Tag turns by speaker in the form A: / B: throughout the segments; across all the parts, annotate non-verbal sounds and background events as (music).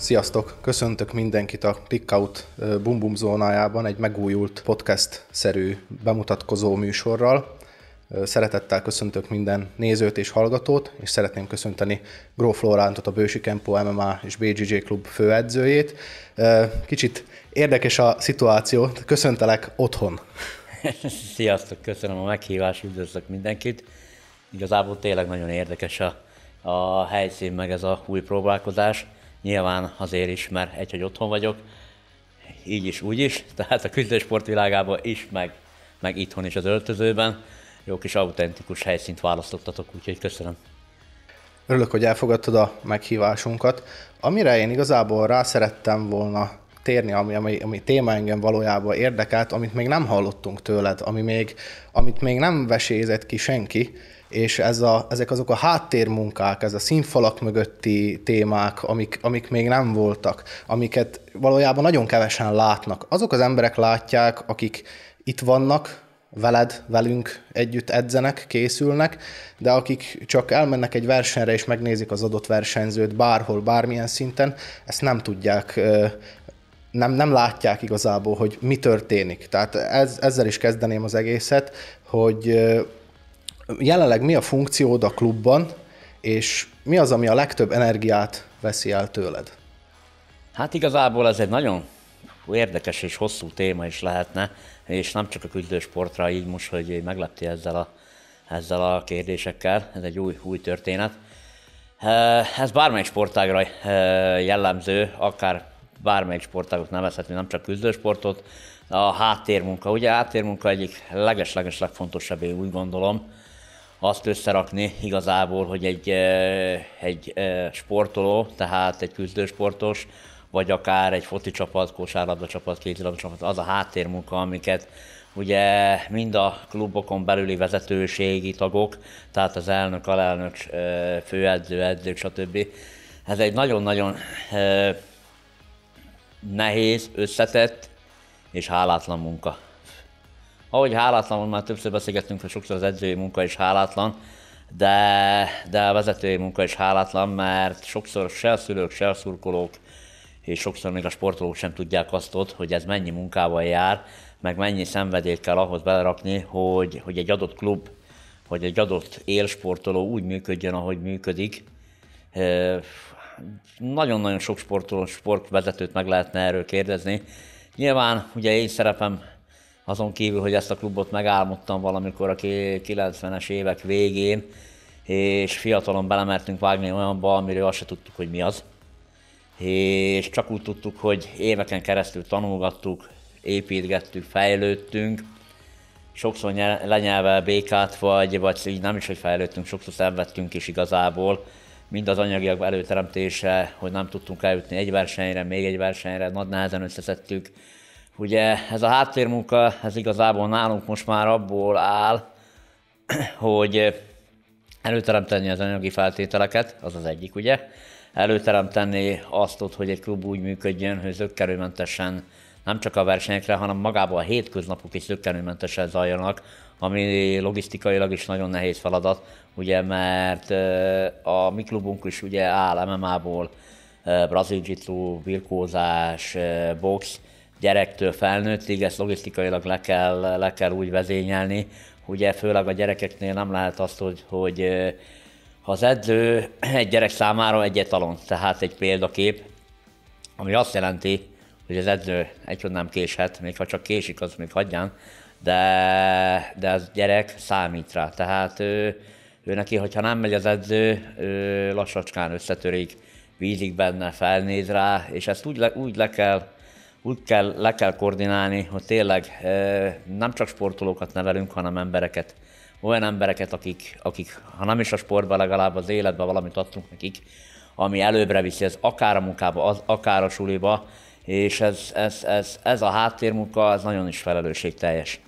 A: Sziasztok! Köszöntök mindenkit a Pickout Bum Bum zónájában egy megújult podcast-szerű bemutatkozó műsorral. Szeretettel köszöntök minden nézőt és hallgatót, és szeretném köszönteni Gróf Lorántot, a Bősi Kempo MMA és BGJ Klub főedzőjét. Kicsit érdekes a szituáció, köszöntelek otthon.
B: (laughs) Sziasztok, köszönöm a meghívást, üdvözlök mindenkit. Igazából tényleg nagyon érdekes a, a helyszín, meg ez a új próbálkozás Nyilván azért is, mert egy, hogy otthon vagyok, így is, úgy is, (laughs) tehát a küzdősport világában is, meg, meg itthon is az öltözőben. Jó kis autentikus helyszínt választottatok, úgyhogy köszönöm.
A: Örülök, hogy elfogadtad a meghívásunkat. Amire én igazából rá szerettem volna térni, ami, ami, ami téma engem valójában érdekelt, amit még nem hallottunk tőled, ami még, amit még nem vesézett ki senki, és ez a, ezek azok a háttérmunkák, ez a színfalak mögötti témák, amik, amik még nem voltak, amiket valójában nagyon kevesen látnak. Azok az emberek látják, akik itt vannak, veled, velünk együtt edzenek, készülnek, de akik csak elmennek egy versenyre és megnézik az adott versenyzőt bárhol, bármilyen szinten, ezt nem tudják nem, nem látják igazából, hogy mi történik. Tehát ez, ezzel is kezdeném az egészet, hogy jelenleg mi a funkciód a klubban, és mi az, ami a legtöbb energiát veszi el tőled?
B: Hát igazából ez egy nagyon érdekes és hosszú téma is lehetne, és nem csak a küzdősportra így most, hogy meglepti ezzel a, ezzel a kérdésekkel, ez egy új, új történet. Ez bármelyik sportágra jellemző, akár bármelyik sportágot nevezhetünk, nem csak küzdősportot, a háttérmunka. Ugye a háttérmunka egyik leges-leges legfontosabb, én úgy gondolom, azt összerakni igazából, hogy egy, egy sportoló, tehát egy küzdősportos, vagy akár egy foci csapat, kosárlabda csapat, kézilabda csapat, az a háttérmunka, amiket ugye mind a klubokon belüli vezetőségi tagok, tehát az elnök, alelnök, főedző, edzők, stb. Ez egy nagyon-nagyon nehéz, összetett és hálátlan munka ahogy hálátlan, már többször beszélgettünk, hogy sokszor az edzői munka is hálátlan, de, de a vezetői munka is hálátlan, mert sokszor se a szülők, se a szurkolók, és sokszor még a sportolók sem tudják azt ott, hogy ez mennyi munkával jár, meg mennyi szenvedélyt kell ahhoz belerakni, hogy, hogy egy adott klub, hogy egy adott élsportoló úgy működjön, ahogy működik. Nagyon-nagyon sok sportoló, sportvezetőt meg lehetne erről kérdezni. Nyilván ugye én szerepem azon kívül, hogy ezt a klubot megálmodtam valamikor a 90-es évek végén, és fiatalon belemertünk vágni olyanba, amiről azt se tudtuk, hogy mi az. És csak úgy tudtuk, hogy éveken keresztül tanulgattuk, építgettük, fejlődtünk, sokszor lenyelve békát, vagy, vagy így nem is, hogy fejlődtünk, sokszor szenvedtünk is igazából, mind az anyagiak előteremtése, hogy nem tudtunk eljutni egy versenyre, még egy versenyre, nagy nehezen összeszedtük, Ugye ez a háttérmunka, ez igazából nálunk most már abból áll, (clears throat) hogy eh, előteremteni az anyagi feltételeket, az az egyik ugye, előteremteni azt ott, hogy egy klub úgy működjön, hogy zöggenőmentesen nem csak a versenyekre, hanem magában a hétköznapok is zöggenőmentesen zajlanak, ami logisztikailag is nagyon nehéz feladat, ugye, mert eh, a mi klubunk is ugye áll MMA-ból, eh, brazil jitsu, box, gyerektől felnőttig, ezt logisztikailag le kell, le kell úgy vezényelni. Ugye főleg a gyerekeknél nem lehet azt, hogy, hogy ha az edző egy gyerek számára egy etalon, tehát egy példakép, ami azt jelenti, hogy az edző egyhogy nem késhet, még ha csak késik, az még hagyján, de, de az gyerek számít rá. Tehát ő, ő neki, hogyha nem megy az edző, ő lassacskán összetörik, vízik benne, felnéz rá, és ezt úgy le, úgy le kell úgy kell, le kell koordinálni, hogy tényleg nem csak sportolókat nevelünk, hanem embereket. Olyan embereket, akik, akik ha nem is a sportban, legalább az életben valamit adtunk nekik, ami előbbre viszi, ez akár a munkába, az, akár a suliba, és ez, ez, ez, ez a háttérmunka, ez nagyon is felelősségteljes.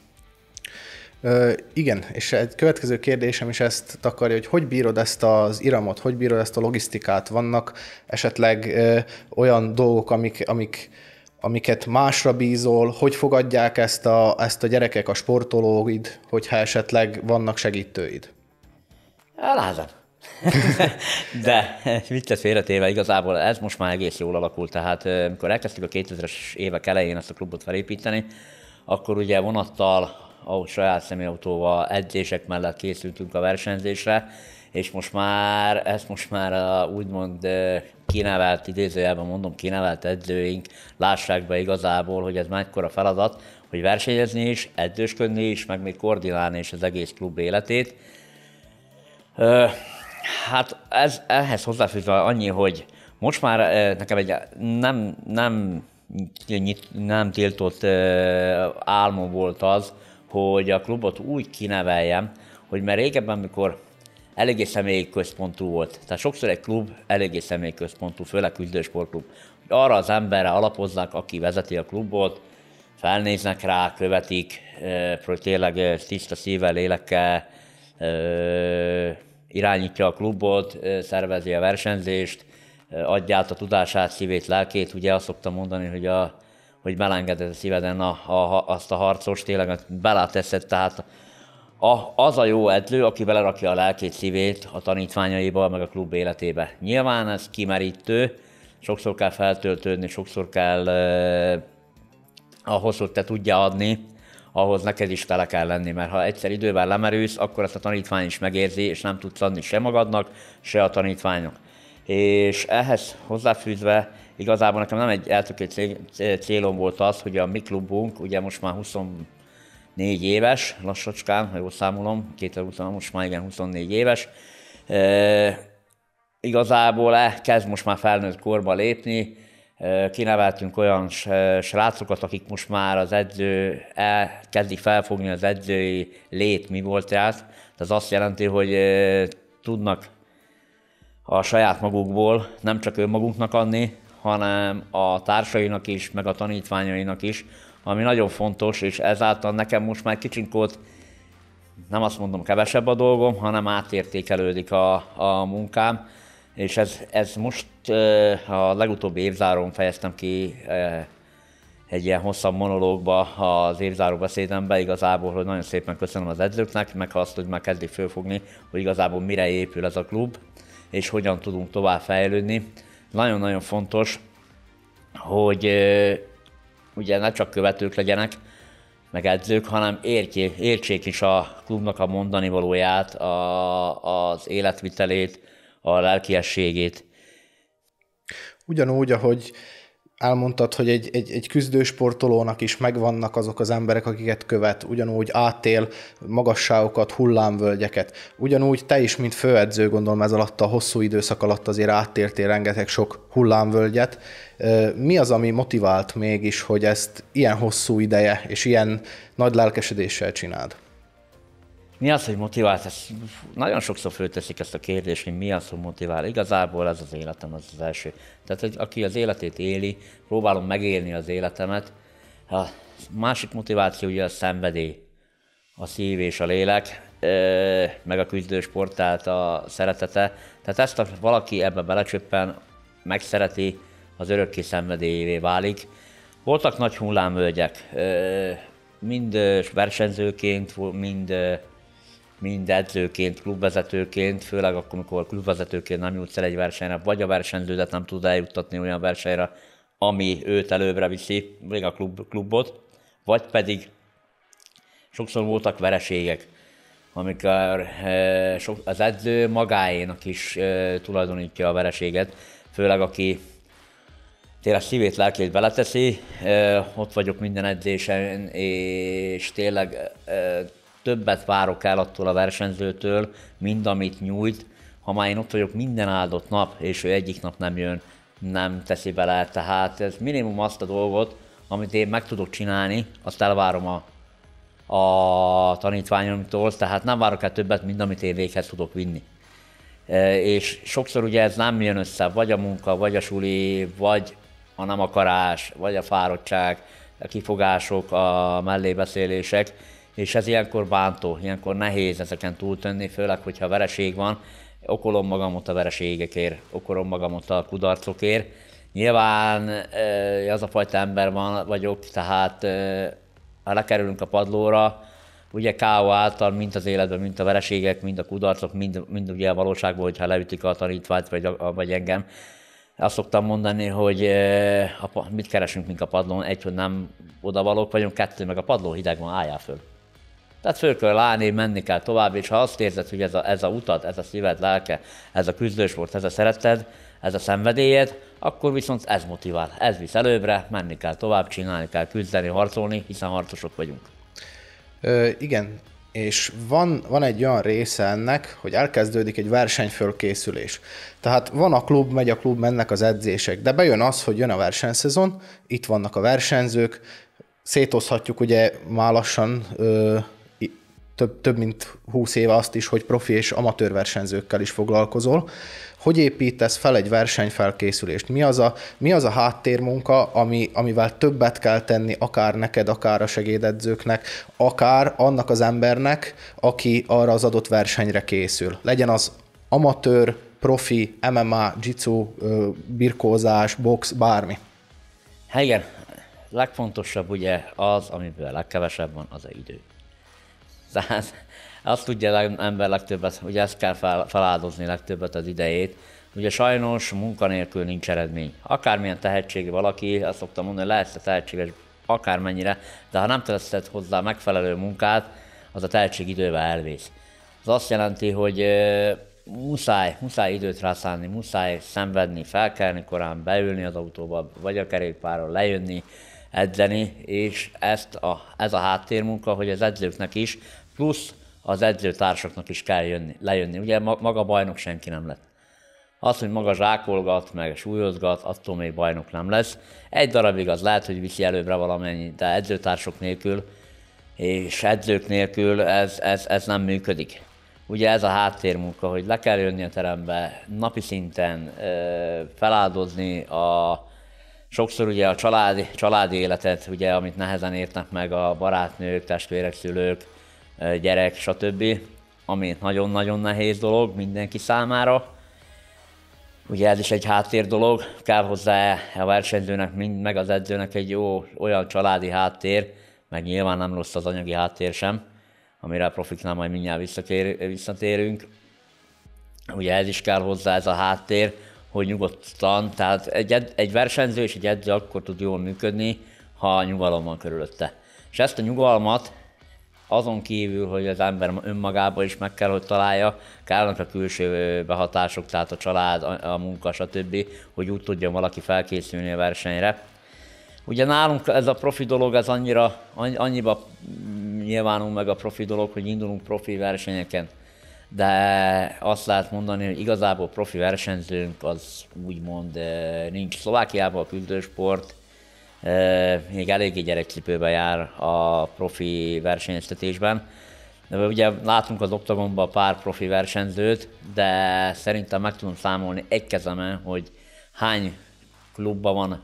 A: Ö, igen, és egy következő kérdésem is ezt takarja, hogy hogy bírod ezt az iramot, hogy bírod ezt a logisztikát? Vannak esetleg ö, olyan dolgok, amik, amik amiket másra bízol, hogy fogadják ezt a, ezt a gyerekek, a sportolóid, hogyha esetleg vannak segítőid?
B: Lázad. (laughs) De mit tesz félretéve, igazából ez most már egész jól alakult. Tehát amikor elkezdtük a 2000-es évek elején ezt a klubot felépíteni, akkor ugye vonattal, ahogy saját személyautóval edzések mellett készültünk a versenyzésre, és most már, ezt most már a úgymond kinevelt idézőjelben mondom, kinevelt edzőink lássák be igazából, hogy ez mekkora feladat, hogy versenyezni is, edzősködni is, meg még koordinálni is az egész klub életét. Hát ez, ehhez hozzáfűzve annyi, hogy most már nekem egy nem, nem, nem tiltott álmom volt az, hogy a klubot úgy kineveljem, hogy mert régebben, amikor eléggé személyi központú volt. Tehát sokszor egy klub eléggé személyi központú, főleg küzdősportklub. Arra az emberre alapozzák, aki vezeti a klubot, felnéznek rá, követik, tényleg tiszta szívvel, lélekkel irányítja a klubot, szervezi a versenyzést, adja át a tudását, szívét, lelkét. Ugye azt szoktam mondani, hogy a, hogy belengedett a szíveden a, a, azt a harcost, tényleg beláteszed, tehát a, az a jó edző, aki belerakja a lelkét, szívét a tanítványaiba, meg a klub életébe. Nyilván ez kimerítő, sokszor kell feltöltődni, sokszor kell eh, ahhoz, hogy te tudja adni, ahhoz neked is tele kell lenni, mert ha egyszer idővel lemerülsz, akkor ezt a tanítvány is megérzi, és nem tudsz adni se magadnak, se a tanítványok. És ehhez hozzáfűzve, igazából nekem nem egy eltökélt célom volt az, hogy a mi klubunk, ugye most már 20 négy éves, lassacskán, ha jól számolom, két után most már igen 24 éves. E, igazából kezd most már felnőtt korba lépni, e, kineveltünk olyan srácokat, akik most már az edző, el, kezdik felfogni az edzői lét mi volt tehát. Ez azt jelenti, hogy e, tudnak a saját magukból nem csak önmagunknak adni, hanem a társainak is, meg a tanítványainak is, ami nagyon fontos, és ezáltal nekem most már kicsinkót nem azt mondom kevesebb a dolgom, hanem átértékelődik a, a munkám, és ez, ez most a legutóbbi évzáron fejeztem ki egy ilyen hosszabb monológba az évzáró beszédembe igazából, hogy nagyon szépen köszönöm az edzőknek, meg azt, hogy már kezdik fölfogni, hogy igazából mire épül ez a klub, és hogyan tudunk tovább fejlődni. Nagyon-nagyon fontos, hogy ugye ne csak követők legyenek, meg edzők, hanem értjék, értsék is a klubnak a mondani valóját, a, az életvitelét, a lelkiességét.
A: Ugyanúgy, ahogy elmondtad, hogy egy, egy, egy küzdősportolónak is megvannak azok az emberek, akiket követ, ugyanúgy átél magasságokat, hullámvölgyeket. Ugyanúgy te is, mint főedző, gondolom ez alatt a hosszú időszak alatt azért áttértél rengeteg sok hullámvölgyet. Mi az, ami motivált mégis, hogy ezt ilyen hosszú ideje és ilyen nagy lelkesedéssel csináld?
B: Mi az, hogy motivált? Ezt nagyon sokszor fölteszik ezt a kérdést, hogy mi az, hogy motivál. Igazából ez az életem, az az első. Tehát, hogy aki az életét éli, próbálom megélni az életemet. A másik motiváció ugye a szenvedély, a szív és a lélek, meg a küzdősport, tehát a szeretete. Tehát ezt, ha valaki ebbe belecsöppen, megszereti, az örökké szenvedélyévé válik. Voltak nagy hullámvölgyek, mind versenyzőként, mind mind edzőként, klubvezetőként, főleg akkor, amikor klubvezetőként nem jutsz el egy versenyre, vagy a versenyződet nem tud eljuttatni olyan versenyre, ami őt előbbre viszi, még a klub, klubot, vagy pedig sokszor voltak vereségek, amikor eh, az edző magáénak is eh, tulajdonítja a vereséget, főleg aki tényleg szívét, lelkét beleteszi, eh, ott vagyok minden edzésen, és tényleg többet várok el attól a versenyzőtől, mint amit nyújt, ha már én ott vagyok minden áldott nap, és ő egyik nap nem jön, nem teszi bele, tehát ez minimum azt a dolgot, amit én meg tudok csinálni, azt elvárom a, a tanítványomtól, tehát nem várok el többet, mint amit én véghez tudok vinni. E, és sokszor ugye ez nem jön össze, vagy a munka, vagy a suli, vagy a nem akarás, vagy a fáradtság, a kifogások, a mellébeszélések, és ez ilyenkor bántó, ilyenkor nehéz ezeken túltönni, főleg, hogyha vereség van, okolom magamot a vereségekért, okolom magamot a kudarcokért. Nyilván az a fajta ember van, vagyok, tehát ha lekerülünk a padlóra, ugye K.O. által, mint az életben, mint a vereségek, mind a kudarcok, mind, mind ugye a valóságban, hogyha leütik a tanítványt, vagy, vagy engem, azt szoktam mondani, hogy mit keresünk mink a padlón, egy, hogy nem odavalók vagyunk, kettő, meg a padló hideg van, álljál föl. Tehát föl kell állni, menni kell tovább, és ha azt érzed, hogy ez a, ez a utat, ez a szíved, lelke, ez a küzdős volt, ez a szereted, ez a szenvedélyed, akkor viszont ez motivál, ez visz előbbre, menni kell tovább, csinálni kell, küzdeni, harcolni, hiszen harcosok
A: vagyunk. Ö, igen, és van, van egy olyan része ennek, hogy elkezdődik egy versenyfölkészülés. Tehát van a klub, megy a klub, mennek az edzések, de bejön az, hogy jön a versenyszezon, itt vannak a versenyzők, szétozhatjuk ugye már lassan ö, több, több mint húsz éve azt is, hogy profi és amatőr versenyzőkkel is foglalkozol. Hogy építesz fel egy versenyfelkészülést? Mi az a, mi az a háttérmunka, ami, amivel többet kell tenni akár neked, akár a segédedzőknek, akár annak az embernek, aki arra az adott versenyre készül? Legyen az amatőr, profi, MMA, jitsu, birkózás, box, bármi.
B: Hát igen, legfontosabb ugye az, amiből a legkevesebb van, az a idő. Tehát azt tudja az ember legtöbbet, hogy ezt kell feláldozni legtöbbet az idejét. Ugye sajnos munkanélkül nincs eredmény. Akármilyen tehetségű valaki, azt szoktam mondani, hogy lehetsz tehetséges akármennyire, de ha nem teszed hozzá megfelelő munkát, az a tehetség idővel elvész. Ez azt jelenti, hogy muszáj, muszáj időt rászállni, muszáj szenvedni, felkelni korán, beülni az autóba, vagy a kerékpáron lejönni, edzeni, és ezt a, ez a háttérmunka, hogy az edzőknek is plusz az edzőtársaknak is kell jönni, lejönni. Ugye maga bajnok senki nem lett. Az, hogy maga zsákolgat, meg súlyozgat, attól még bajnok nem lesz. Egy darabig az lehet, hogy viszi előbbre valamennyi, de edzőtársok nélkül és edzők nélkül ez, ez, ez nem működik. Ugye ez a háttérmunka, hogy le kell jönni a terembe, napi szinten feláldozni a, sokszor ugye a családi, családi életet, ugye, amit nehezen értnek meg a barátnők, testvérek, szülők, gyerek, stb. Ami nagyon-nagyon nehéz dolog mindenki számára. Ugye ez is egy háttér dolog, kell hozzá a versenyzőnek, mind, meg az edzőnek egy jó, olyan családi háttér, meg nyilván nem rossz az anyagi háttér sem, amire a profiknál majd mindjárt visszatér, visszatérünk. Ugye ez is kell hozzá ez a háttér, hogy nyugodtan, tehát egy, egy versenyző és egy edző akkor tud jól működni, ha nyugalom van körülötte. És ezt a nyugalmat azon kívül, hogy az ember önmagában is meg kell, hogy találja, kellnek a külső behatások, tehát a család, a, a munka, stb., hogy úgy tudjon valaki felkészülni a versenyre. Ugye nálunk ez a profi dolog, ez annyira, annyiba mm, nyilvánul meg a profi dolog, hogy indulunk profi versenyeken. De azt lehet mondani, hogy igazából profi versenyzőnk az úgymond nincs. Szlovákiában a sport még eléggé gyerekcipőbe jár a profi versenyeztetésben. De ugye látunk az oktagonban pár profi versenyzőt, de szerintem meg tudom számolni egy kezemen, hogy hány klubban van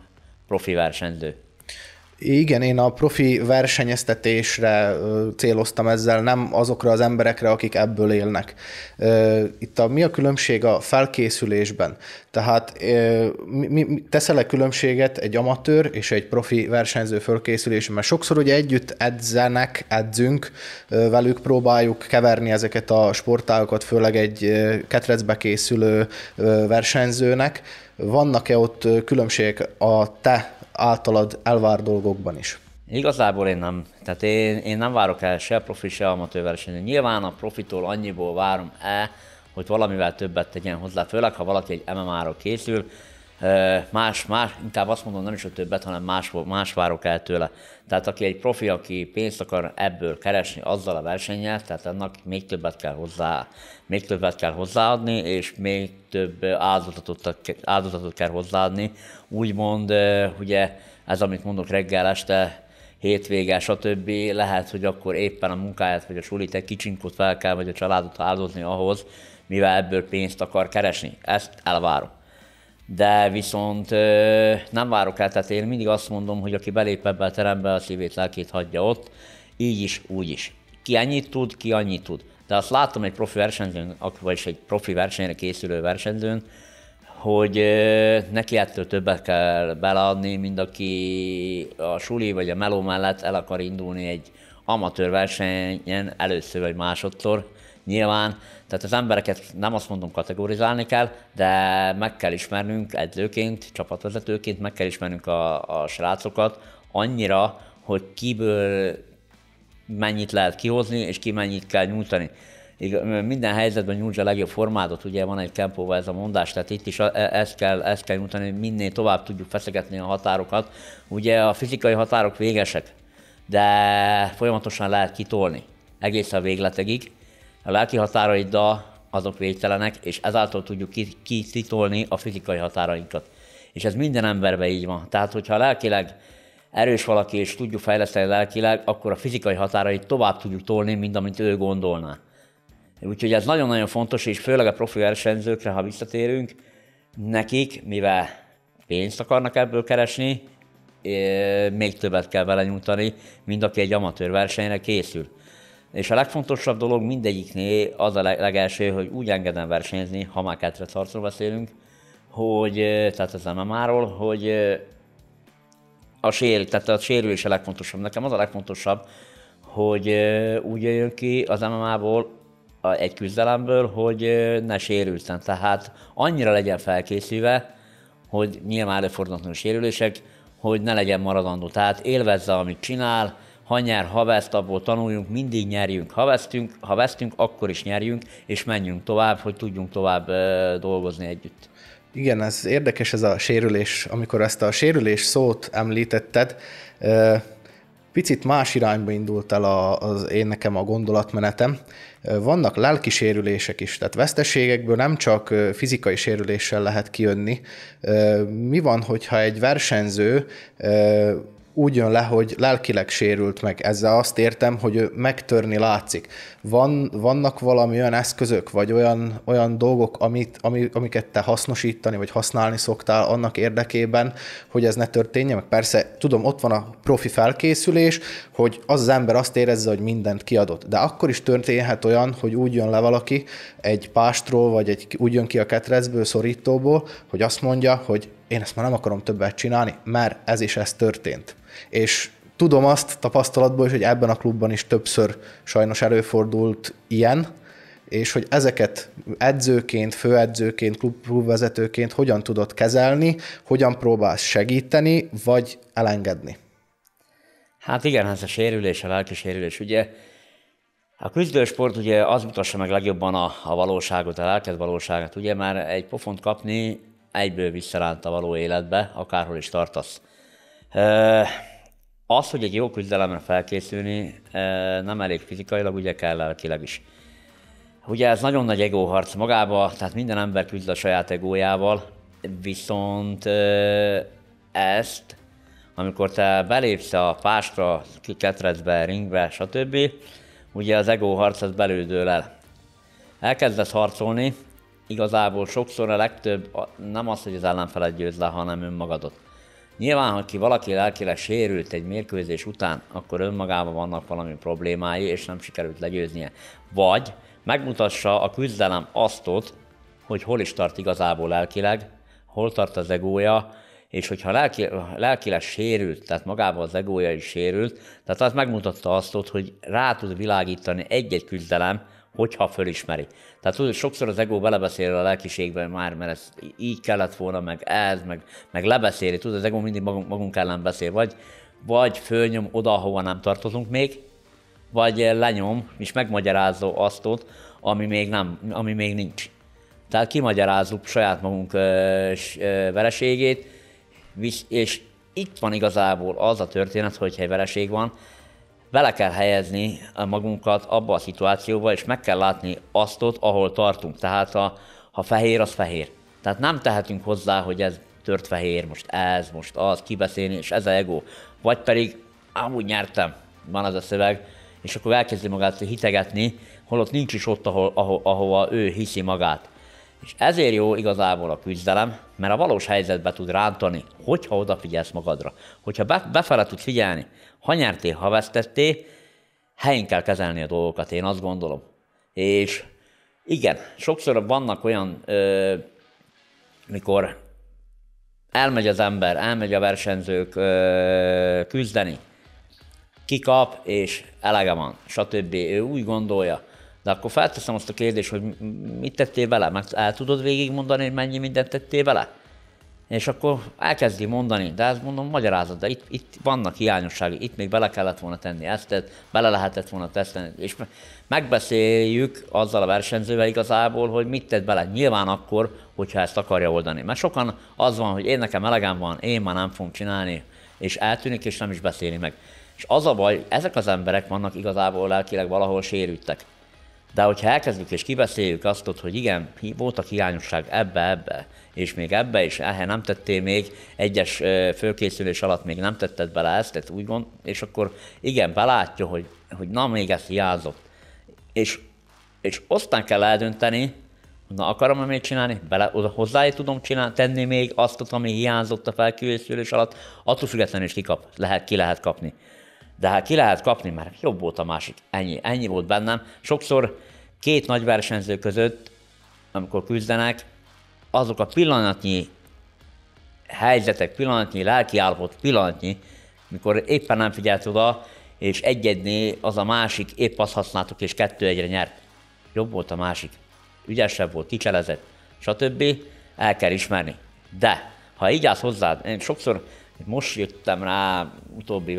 B: profi versenyző.
A: Igen, én a profi versenyeztetésre céloztam ezzel, nem azokra az emberekre, akik ebből élnek. Itt a, mi a különbség a felkészülésben? Tehát mi, mi, teszel-e különbséget egy amatőr és egy profi versenyző fölkészülése? Mert sokszor ugye együtt edzenek, edzünk, velük próbáljuk keverni ezeket a sportágokat, főleg egy ketrecbe készülő versenyzőnek. Vannak-e ott különbségek a te általad elvár dolgokban is?
B: Igazából én nem. Tehát én, én nem várok el se profi, se amatőr versenyen. Nyilván a profitól annyiból várom el, hogy valamivel többet tegyen hozzá, főleg ha valaki egy MMA-ról készül, más, más, inkább azt mondom, nem is a többet, hanem más, más várok el tőle. Tehát aki egy profi, aki pénzt akar ebből keresni azzal a versennyel, tehát annak még többet kell hozzá, még többet kell hozzáadni, és még több áldozatot, áldozatot kell hozzáadni. Úgymond, ugye ez, amit mondok reggel, este, hétvége, stb. Lehet, hogy akkor éppen a munkáját, vagy a sulit egy kicsinkot fel kell, vagy a családot áldozni ahhoz, mivel ebből pénzt akar keresni. Ezt elvárom de viszont nem várok el tehát én mindig azt mondom, hogy aki belép ebbe a terembe, a szívét, lelkét hagyja ott, így is, úgy is. Ki annyit tud, ki annyit tud. De azt látom egy profi versenyzőn, vagyis egy profi versenyre készülő versenyzőn, hogy neki ettől többet kell beleadni, mint aki a suli vagy a meló mellett el akar indulni egy amatőr versenyen először vagy másodszor, Nyilván, tehát az embereket nem azt mondom kategorizálni kell, de meg kell ismernünk edzőként, csapatvezetőként, meg kell ismernünk a, a srácokat annyira, hogy kiből mennyit lehet kihozni, és ki mennyit kell nyújtani. Minden helyzetben nyújtsa a legjobb formádot, ugye van egy kempóval ez a mondás, tehát itt is e, ezt kell, ezt kell nyújtani, hogy minél tovább tudjuk feszegetni a határokat. Ugye a fizikai határok végesek, de folyamatosan lehet kitolni egész a végletegig, a lelki határaiddal azok végtelenek, és ezáltal tudjuk kititolni a fizikai határainkat. És ez minden emberben így van. Tehát, hogyha lelkileg erős valaki, és tudjuk fejleszteni lelkileg, akkor a fizikai határait tovább tudjuk tolni, mint amit ő gondolná. Úgyhogy ez nagyon-nagyon fontos, és főleg a profi versenyzőkre, ha visszatérünk, nekik, mivel pénzt akarnak ebből keresni, eh, még többet kell vele nyújtani, mint aki egy amatőr versenyre készül. És a legfontosabb dolog mindegyiknél az a legelső, hogy úgy engedem versenyezni, ha már kettretartról beszélünk, hogy, tehát az MMA-ról, hogy a, sér, tehát a sérülés a legfontosabb. Nekem az a legfontosabb, hogy úgy jöjjön ki az MMA-ból, egy küzdelemből, hogy ne sérültem. Tehát annyira legyen felkészülve, hogy nyilván előfordulnak sérülések, hogy ne legyen maradandó. Tehát élvezze, amit csinál, ha nyer, ha veszt, abból tanuljunk, mindig nyerjünk. Ha vesztünk, ha vesztünk, akkor is nyerjünk, és menjünk tovább, hogy tudjunk tovább dolgozni együtt.
A: Igen, ez érdekes ez a sérülés. Amikor ezt a sérülés szót említetted, picit más irányba indult el az én nekem a gondolatmenetem. Vannak lelki sérülések is, tehát veszteségekből nem csak fizikai sérüléssel lehet kijönni. Mi van, hogyha egy versenyző úgy jön le, hogy lelkileg sérült meg. Ezzel azt értem, hogy ő megtörni látszik. Van, vannak valami olyan eszközök, vagy olyan, olyan dolgok, amit, ami, amiket te hasznosítani, vagy használni szoktál annak érdekében, hogy ez ne történjen meg? Persze, tudom, ott van a profi felkészülés, hogy az az ember azt érezze, hogy mindent kiadott. De akkor is történhet olyan, hogy úgy jön le valaki egy pástról, vagy egy, úgy jön ki a ketrecből, szorítóból, hogy azt mondja, hogy én ezt már nem akarom többet csinálni, mert ez is ez történt és tudom azt tapasztalatból is, hogy ebben a klubban is többször sajnos előfordult ilyen, és hogy ezeket edzőként, főedzőként, klubvezetőként hogyan tudod kezelni, hogyan próbálsz segíteni, vagy elengedni?
B: Hát igen, hát ez a sérülés, a lelki sérülés. Ugye a küzdősport ugye az mutassa meg legjobban a, a valóságot, a lelked valóságát. Ugye már egy pofont kapni egyből visszaránt a való életbe, akárhol is tartasz az, hogy egy jó küzdelemre felkészülni, eh, nem elég fizikailag, ugye kell lelkileg is. Ugye ez nagyon nagy egóharc magába, tehát minden ember küzd a saját egójával, viszont eh, ezt, amikor te belépsz a pástra, ketrecbe, ringbe, stb., ugye az egóharc az belődől el. Elkezdesz harcolni, igazából sokszor a legtöbb nem az, hogy az ellenfelet győz le, hanem önmagadot Nyilván, ha ki valaki lelkileg sérült egy mérkőzés után, akkor önmagában vannak valami problémái, és nem sikerült legyőznie. Vagy megmutassa a küzdelem aztot, hogy hol is tart igazából lelkileg, hol tart az egója, és hogyha lelki, lelkileg sérült, tehát magában az egója is sérült, tehát az megmutatta azt, hogy rá tud világítani egy-egy küzdelem, hogyha fölismeri. Tehát tudod, sokszor az ego belebeszél a lelkiségbe már, mert ez így kellett volna, meg ez, meg, meg lebeszéli. Tudod, az ego mindig magunk, magunk ellen beszél, vagy, vagy fölnyom oda, ahova nem tartozunk még, vagy lenyom, és megmagyarázza azt ott, ami még, nem, ami még nincs. Tehát kimagyarázzuk saját magunk vereségét, és itt van igazából az a történet, hogy egy vereség van, bele kell helyezni magunkat abba a szituációba, és meg kell látni azt ott, ahol tartunk. Tehát a, ha fehér, az fehér. Tehát nem tehetünk hozzá, hogy ez tört fehér, most ez, most az, kibeszélni, és ez a ego. Vagy pedig, amúgy nyertem, van az a szöveg, és akkor elkezdi magát hitegetni, holott nincs is ott, ahol, ahol, ahova ő hiszi magát. És ezért jó igazából a küzdelem, mert a valós helyzetbe tud rántani, hogyha odafigyelsz magadra. Hogyha be, befele tudsz figyelni, ha nyertél, ha vesztettél, helyén kell kezelni a dolgokat, én azt gondolom. És igen, sokszor vannak olyan, ö, mikor elmegy az ember, elmegy a versenyzők ö, küzdeni, kikap, és elege van, stb. Ő úgy gondolja, de akkor felteszem azt a kérdést, hogy mit tettél vele, meg el tudod végigmondani, hogy mennyi mindent tettél vele? És akkor elkezdi mondani, de ezt hát mondom, magyarázat, de itt, itt vannak hiányosságok, itt még bele kellett volna tenni ezt, bele lehetett volna teszteni, és megbeszéljük azzal a versenyzővel igazából, hogy mit tett bele, nyilván akkor, hogyha ezt akarja oldani. Mert sokan az van, hogy én nekem elegem van, én már nem fogom csinálni, és eltűnik, és nem is beszélni meg. És az a baj, ezek az emberek vannak igazából lelkileg valahol sérültek. De hogyha elkezdjük és kibeszéljük azt, hogy igen, volt a hiányosság ebbe, ebbe, és még ebbe és ehhez nem tettél még, egyes fölkészülés alatt még nem tetted bele ezt, tehát úgy gond, és akkor igen, belátja, hogy, hogy na, még ez hiányzott. És, és aztán kell eldönteni, na akarom-e még csinálni, bele, oda hozzáé tudom csinálni, tenni még azt, ami hiányzott a felkészülés alatt, attól függetlenül is kikap, lehet, ki lehet kapni de hát ki lehet kapni, mert jobb volt a másik. Ennyi, ennyi volt bennem. Sokszor két nagy versenyző között, amikor küzdenek, azok a pillanatnyi helyzetek, pillanatnyi lelkiállapot, pillanatnyi, mikor éppen nem figyelt oda, és egyedni az a másik, épp azt használtuk, és kettő egyre nyert. Jobb volt a másik, ügyesebb volt, kicselezett, stb. El kell ismerni. De ha így állsz hozzád, én sokszor most jöttem rá utóbbi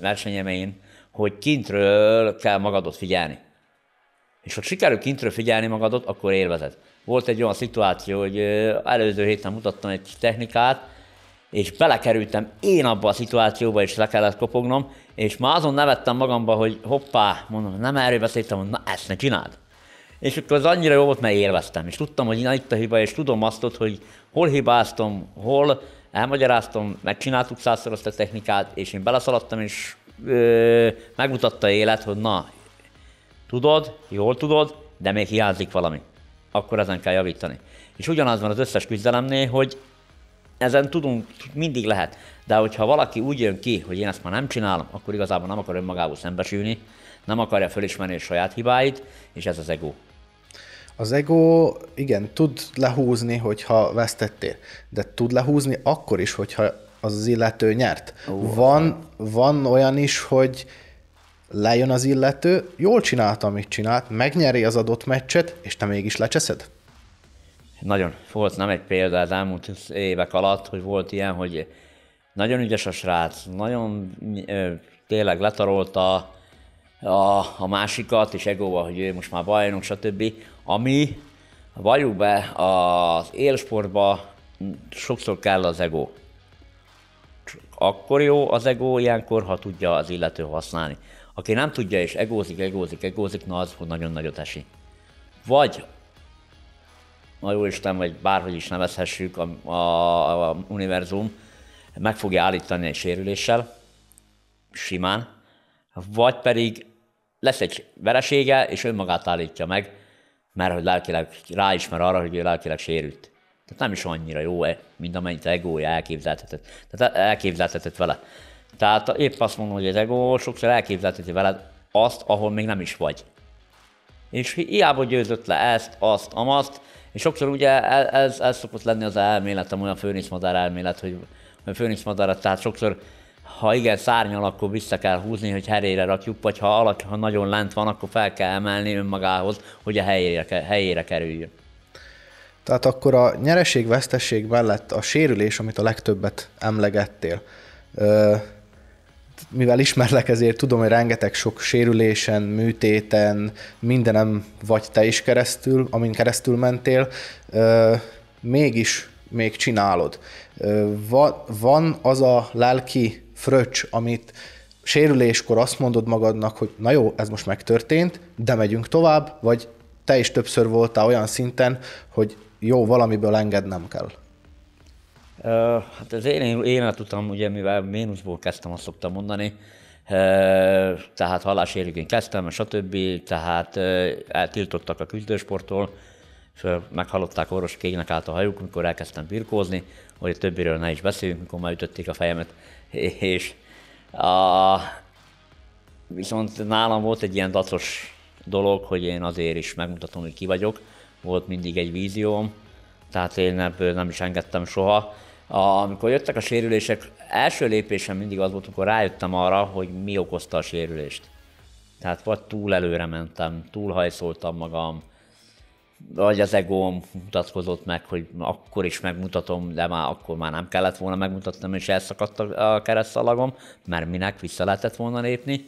B: versenyemein, hogy kintről kell magadot figyelni. És ha sikerül kintről figyelni magadot, akkor élvezed. Volt egy olyan szituáció, hogy előző héten mutattam egy technikát, és belekerültem én abba a szituációba, és le kellett kopognom, és már azon nevettem magamban, hogy hoppá, mondom, nem erről beszéltem, hogy na ezt ne csináld. És akkor az annyira jó volt, mert élveztem, és tudtam, hogy na itt a hiba, és tudom azt, hogy hol hibáztam, hol elmagyaráztam, megcsináltuk százszor azt a technikát, és én beleszaladtam, és ö, megmutatta élet, hogy na, tudod, jól tudod, de még hiányzik valami. Akkor ezen kell javítani. És ugyanaz van az összes küzdelemnél, hogy ezen tudunk, mindig lehet. De hogyha valaki úgy jön ki, hogy én ezt már nem csinálom, akkor igazából nem akar önmagából szembesülni, nem akarja fölismerni a saját hibáit, és ez az ego.
A: Az ego, igen, tud lehúzni, hogyha vesztettél, de tud lehúzni akkor is, hogyha az az illető nyert. Uh, van, van olyan is, hogy lejön az illető, jól csinálta, amit csinált, megnyeri az adott meccset, és te mégis lecseszed?
B: Nagyon. Volt nem egy példa az elmúlt évek alatt, hogy volt ilyen, hogy nagyon ügyes a srác, nagyon ö, tényleg letarolta a, a másikat, és egóval, hogy ő most már bajnok, stb ami valljuk be, az élsportba sokszor kell az ego. Akkor jó az ego ilyenkor, ha tudja az illető használni. Aki nem tudja és egózik, egózik, egózik, na az nagyon nagyot esik. Vagy a jó Isten, vagy bárhogy is nevezhessük, a, a, a univerzum meg fogja állítani egy sérüléssel, simán, vagy pedig lesz egy veresége, és önmagát állítja meg, mert hogy lelkileg ráismer arra, hogy lelkileg sérült. Tehát nem is annyira jó, mint amennyit egója elképzelhetett. Tehát elképzelhetett vele. Tehát épp azt mondom, hogy az ego sokszor elképzelheti veled azt, ahol még nem is vagy. És hiába győzött le ezt, azt, amazt, és sokszor ugye ez, ez szokott lenni az elméletem, olyan madár elmélet, hogy a madár, tehát sokszor ha igen szárnyal, akkor vissza kell húzni, hogy helyére rakjuk, vagy ha, alak, ha nagyon lent van, akkor fel kell emelni önmagához, hogy a helyére, helyére kerüljön.
A: Tehát akkor a nyereség-veszteség mellett a sérülés, amit a legtöbbet emlegettél, mivel ismerlek, ezért tudom, hogy rengeteg sok sérülésen, műtéten, mindenem vagy te is keresztül, amin keresztül mentél, mégis még csinálod. Van az a lelki fröccs, amit sérüléskor azt mondod magadnak, hogy na jó, ez most megtörtént, de megyünk tovább, vagy te is többször voltál olyan szinten, hogy jó, valamiből engednem kell?
B: Uh, hát az én életutam, ugye mivel mínuszból kezdtem, azt szoktam mondani, tehát hallásérügén kezdtem, stb. Tehát eltiltottak a küzdősporttól, és meghallották orvos, kéknek át a hajuk, mikor elkezdtem birkózni, hogy többiről ne is beszéljünk, mikor már ütötték a fejemet és a, viszont nálam volt egy ilyen dacos dolog, hogy én azért is megmutatom, hogy ki vagyok. Volt mindig egy vízióm, tehát én ebből nem is engedtem soha. Amikor jöttek a sérülések, első lépésem mindig az volt, amikor rájöttem arra, hogy mi okozta a sérülést. Tehát vagy túl előre mentem, túl hajszoltam magam, vagy az egóm mutatkozott meg, hogy akkor is megmutatom, de már akkor már nem kellett volna megmutatnom, és elszakadt a keresztalagom, mert minek vissza lehetett volna lépni.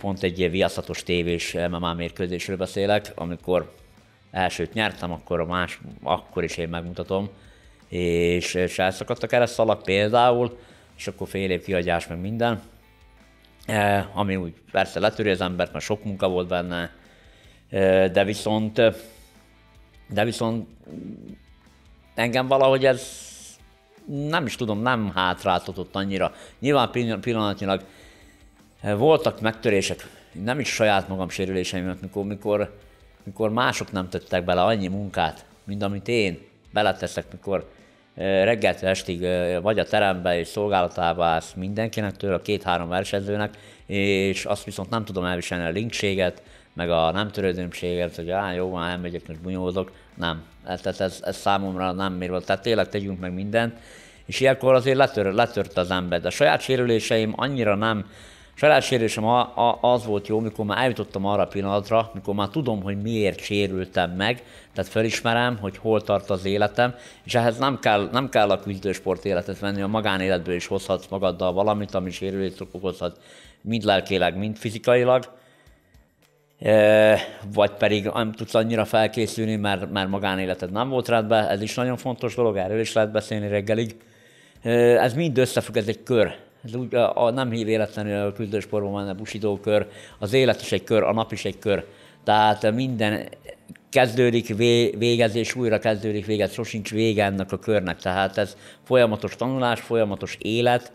B: Pont egy ilyen viaszatos tévés MMA eh, mérkőzésről beszélek, amikor elsőt nyertem, akkor a más, akkor is én megmutatom, és, és elszakadt a keresztalag például, és akkor fél év kihagyás meg minden. Eh, ami úgy persze letöri az embert, mert sok munka volt benne, de viszont, de viszont engem valahogy ez nem is tudom, nem hátráltatott annyira. Nyilván pillanatnyilag voltak megtörések, nem is saját magam sérüléseim mikor, mikor, mikor mások nem tettek bele annyi munkát, mint amit én beleteszek, mikor reggel estig vagy a terembe és szolgálatába állsz mindenkinek, tőle a két-három versenyzőnek, és azt viszont nem tudom elviselni a linkséget, meg a nem törődöm hogy á, jó, már elmegyek, most bunyózok, nem. Tehát ez, ez, számomra nem mér volt. Tehát tényleg tegyünk meg mindent, és ilyenkor azért letör, letört az ember. De a saját sérüléseim annyira nem, a saját sérülésem a, a, az volt jó, mikor már eljutottam arra a pillanatra, mikor már tudom, hogy miért sérültem meg, tehát felismerem, hogy hol tart az életem, és ehhez nem kell, nem kell a küzdősport életet venni, a magánéletből is hozhatsz magaddal valamit, ami sérülést okozhat, mind lelkileg, mind fizikailag vagy pedig nem tudsz annyira felkészülni, mert, mert magánéleted nem volt rád be, ez is nagyon fontos dolog, erről is lehet beszélni reggelig. Ez mind összefügg, ez egy kör. Ez úgy, a, a nem hív életlenül a küzdősportban van a busidó kör, az élet is egy kör, a nap is egy kör. Tehát minden kezdődik, vé, végezés, újra kezdődik, végez, sosincs vége ennek a körnek. Tehát ez folyamatos tanulás, folyamatos élet,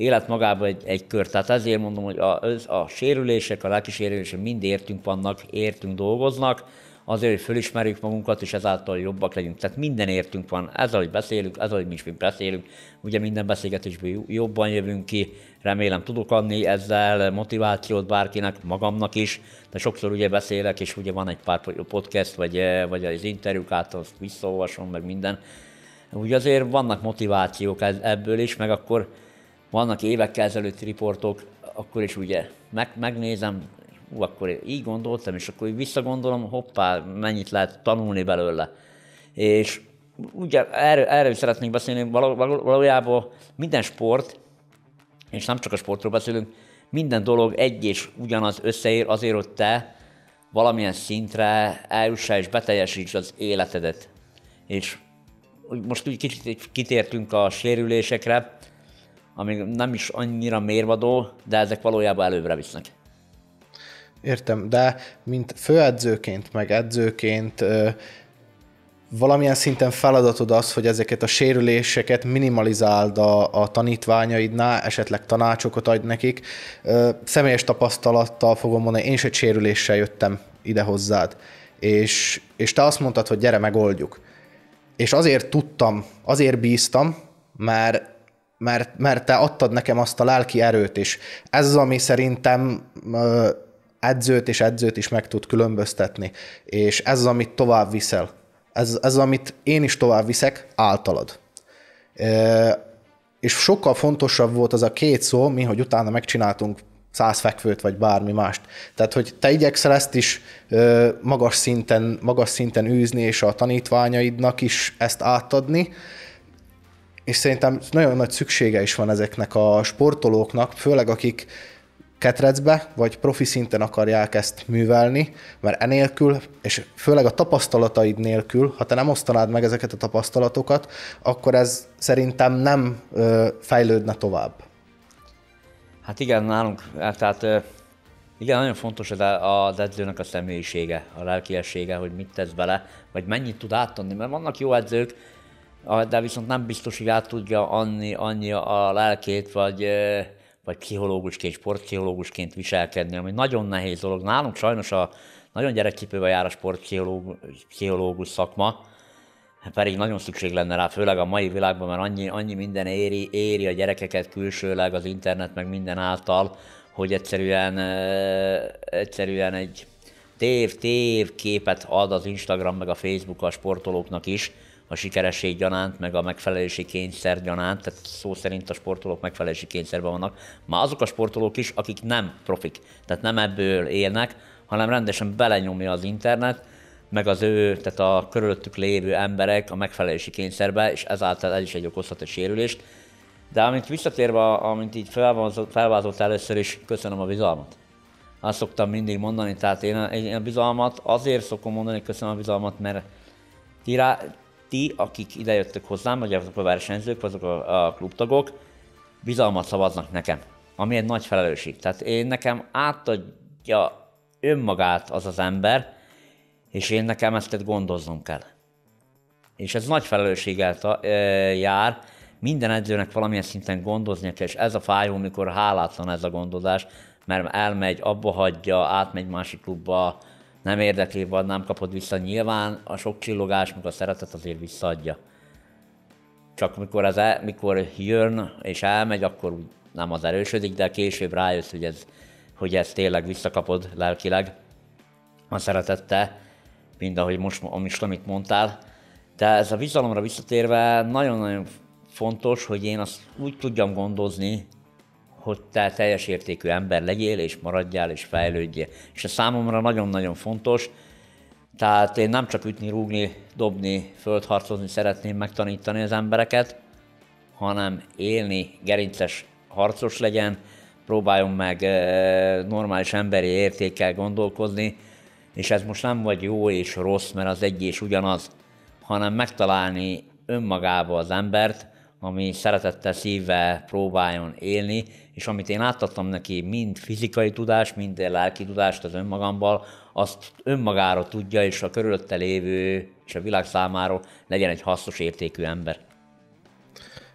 B: élet magában egy, egy kör. Tehát ezért mondom, hogy a, a sérülések, a lelki sérülések mind értünk vannak, értünk dolgoznak, azért, hogy fölismerjük magunkat, és ezáltal jobbak legyünk. Tehát minden értünk van, ez, ahogy beszélünk, ez, ahogy mi is beszélünk. Ugye minden beszélgetésből jobban jövünk ki, remélem tudok adni ezzel motivációt bárkinek, magamnak is, de sokszor ugye beszélek, és ugye van egy pár podcast, vagy, eh, vagy az interjúk által azt visszaolvasom, meg minden. Ugye azért vannak motivációk ebből is, meg akkor vannak évekkel ezelőtti riportok, akkor is ugye meg, megnézem, ú, akkor így gondoltam, és akkor visszagondolom, hoppá, mennyit lehet tanulni belőle. És ugye erről, erről szeretnék beszélni, valójában minden sport, és nem csak a sportról beszélünk, minden dolog egy és ugyanaz összeér azért, hogy te valamilyen szintre eljussál és beteljesíts az életedet. És most úgy kicsit kitértünk a sérülésekre, ami nem is annyira mérvadó, de ezek valójában előbbre visznek.
A: Értem, de mint főedzőként, meg edzőként valamilyen szinten feladatod az, hogy ezeket a sérüléseket minimalizáld a, a tanítványaidnál, esetleg tanácsokat adj nekik. Személyes tapasztalattal fogom mondani, én is egy sérüléssel jöttem ide hozzád, és, és te azt mondtad, hogy gyere, megoldjuk. És azért tudtam, azért bíztam, mert mert, mert te adtad nekem azt a lelki erőt is. Ez az, ami szerintem edzőt és edzőt is meg tud különböztetni, és ez az, amit tovább viszel. Ez, ez az, amit én is tovább viszek általad. És sokkal fontosabb volt az a két szó, mi, hogy utána megcsináltunk száz fekvőt, vagy bármi mást. Tehát, hogy te igyekszel ezt is magas szinten, magas szinten űzni, és a tanítványaidnak is ezt átadni, és szerintem nagyon nagy szüksége is van ezeknek a sportolóknak, főleg akik ketrecbe vagy profi szinten akarják ezt művelni, mert enélkül, és főleg a tapasztalataid nélkül, ha te nem osztanád meg ezeket a tapasztalatokat, akkor ez szerintem nem ö, fejlődne tovább.
B: Hát igen, nálunk, hát, tehát igen, nagyon fontos az edzőnek a személyisége, a lelkiessége, hogy mit tesz bele, vagy mennyit tud átadni, mert vannak jó edzők, de viszont nem biztos, hogy át tudja anni, annyi a lelkét, vagy, vagy pszichológusként, sportpszichológusként viselkedni, ami nagyon nehéz dolog. Nálunk sajnos a nagyon gyerekcipővel jár a sportpszichológus szakma, pedig nagyon szükség lenne rá, főleg a mai világban, mert annyi, annyi minden éri, éri a gyerekeket külsőleg az internet, meg minden által, hogy egyszerűen, egyszerűen egy tév-tév képet ad az Instagram, meg a Facebook a sportolóknak is, a sikeresség gyanánt, meg a megfelelési kényszer gyanánt, tehát szó szerint a sportolók megfelelési kényszerben vannak, már azok a sportolók is, akik nem profik, tehát nem ebből élnek, hanem rendesen belenyomja az internet, meg az ő, tehát a körülöttük lévő emberek a megfelelési kényszerbe, és ezáltal ez is egy okozhat egy sérülést. De amint visszatérve, amint így felvázolt először is, köszönöm a bizalmat. Azt szoktam mindig mondani, tehát én a, én a bizalmat azért szokom mondani, hogy köszönöm a bizalmat, mert ti rá, ti, akik idejöttek hozzám, vagy azok a versenyzők, azok a, a klubtagok, bizalmat szavaznak nekem, ami egy nagy felelősség. Tehát én nekem átadja önmagát az az ember, és én nekem ezt gondoznom kell. És ez nagy felelősséggel jár, minden edzőnek valamilyen szinten gondoznia kell, és ez a fájó, mikor hálátlan ez a gondozás, mert elmegy, abba hagyja, átmegy másik klubba, nem érdekli, vagy nem kapod vissza nyilván, a sok csillogás, meg a szeretet azért visszaadja. Csak mikor, ez el, mikor jön és elmegy, akkor úgy nem az erősödik, de később rájössz, hogy ez, hogy ez tényleg visszakapod lelkileg a szeretette, mind ahogy most, amit mondtál. De ez a bizalomra visszatérve nagyon-nagyon fontos, hogy én azt úgy tudjam gondozni, hogy te teljes értékű ember legyél, és maradjál, és fejlődjél. És ez számomra nagyon-nagyon fontos. Tehát én nem csak ütni, rúgni, dobni, földharcozni szeretném megtanítani az embereket, hanem élni, gerinces harcos legyen, próbáljon meg normális emberi értékkel gondolkozni, és ez most nem vagy jó és rossz, mert az egy és ugyanaz, hanem megtalálni önmagába az embert, ami szeretettel, szívvel próbáljon élni, és amit én átadtam neki, mind fizikai tudás, mind lelki tudást az önmagamban, azt önmagára tudja, és a körülötte lévő és a világ számára legyen egy hasznos értékű ember.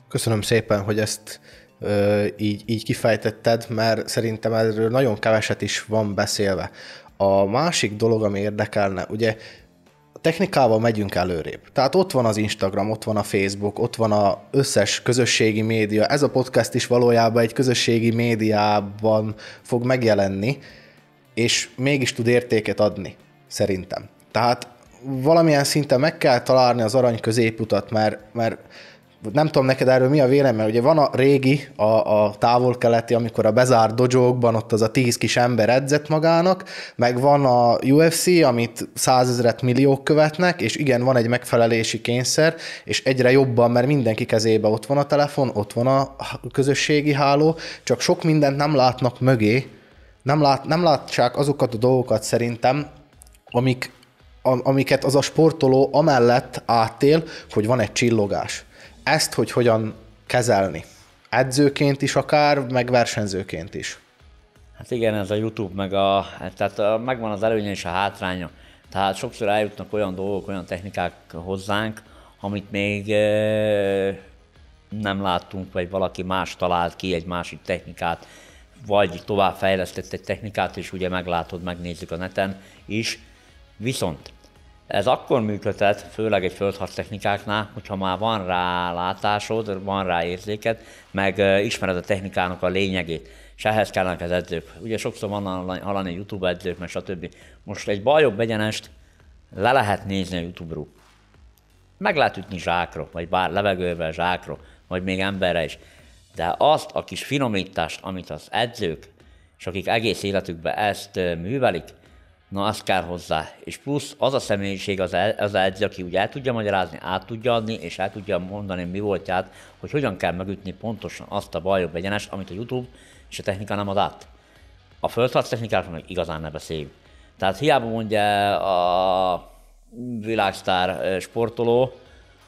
A: Köszönöm szépen, hogy ezt ö, így, így kifejtetted, mert szerintem erről nagyon keveset is van beszélve. A másik dolog, ami érdekelne, ugye a technikával megyünk előrébb. Tehát ott van az Instagram, ott van a Facebook, ott van az összes közösségi média. Ez a podcast is valójában egy közösségi médiában fog megjelenni, és mégis tud értéket adni, szerintem. Tehát valamilyen szinten meg kell találni az arany középutat, mert, mert nem tudom neked erről mi a vélemény, ugye van a régi, a, a távol-keleti, amikor a bezárt dojókban ott az a tíz kis ember edzett magának, meg van a UFC, amit százezret milliók követnek, és igen, van egy megfelelési kényszer, és egyre jobban, mert mindenki kezébe ott van a telefon, ott van a közösségi háló, csak sok mindent nem látnak mögé, nem, lát, nem látsák azokat a dolgokat szerintem, amik, amiket az a sportoló amellett átél, hogy van egy csillogás ezt hogy hogyan kezelni? Edzőként is akár, meg versenyzőként is.
B: Hát igen, ez a YouTube, meg a, hát tehát megvan az előnye és a hátránya. Tehát sokszor eljutnak olyan dolgok, olyan technikák hozzánk, amit még nem láttunk, vagy valaki más talált ki egy másik technikát, vagy tovább egy technikát, és ugye meglátod, megnézzük a neten is. Viszont ez akkor működhet, főleg egy technikáknál, hogyha már van rá látásod, van rá érzéked, meg ismered a technikának a lényegét, és ehhez kellene az edzők. Ugye sokszor van hallani YouTube edzők, meg stb. Most egy baljobb egyenest le lehet nézni a YouTube-ról. Meg lehet ütni zsákra, vagy bár levegővel zsákra, vagy még emberre is. De azt a kis finomítást, amit az edzők, és akik egész életükben ezt művelik, Na, azt kell hozzá. És plusz az a személyiség, az, el, az edző, aki úgy el tudja magyarázni, át tudja adni, és el tudja mondani mi voltját, hogy hogyan kell megütni pontosan azt a baljobb egyenest, amit a YouTube és a technika nem ad át. A földharc technikákról meg igazán ne beszéljük. Tehát hiába mondja a világsztár sportoló,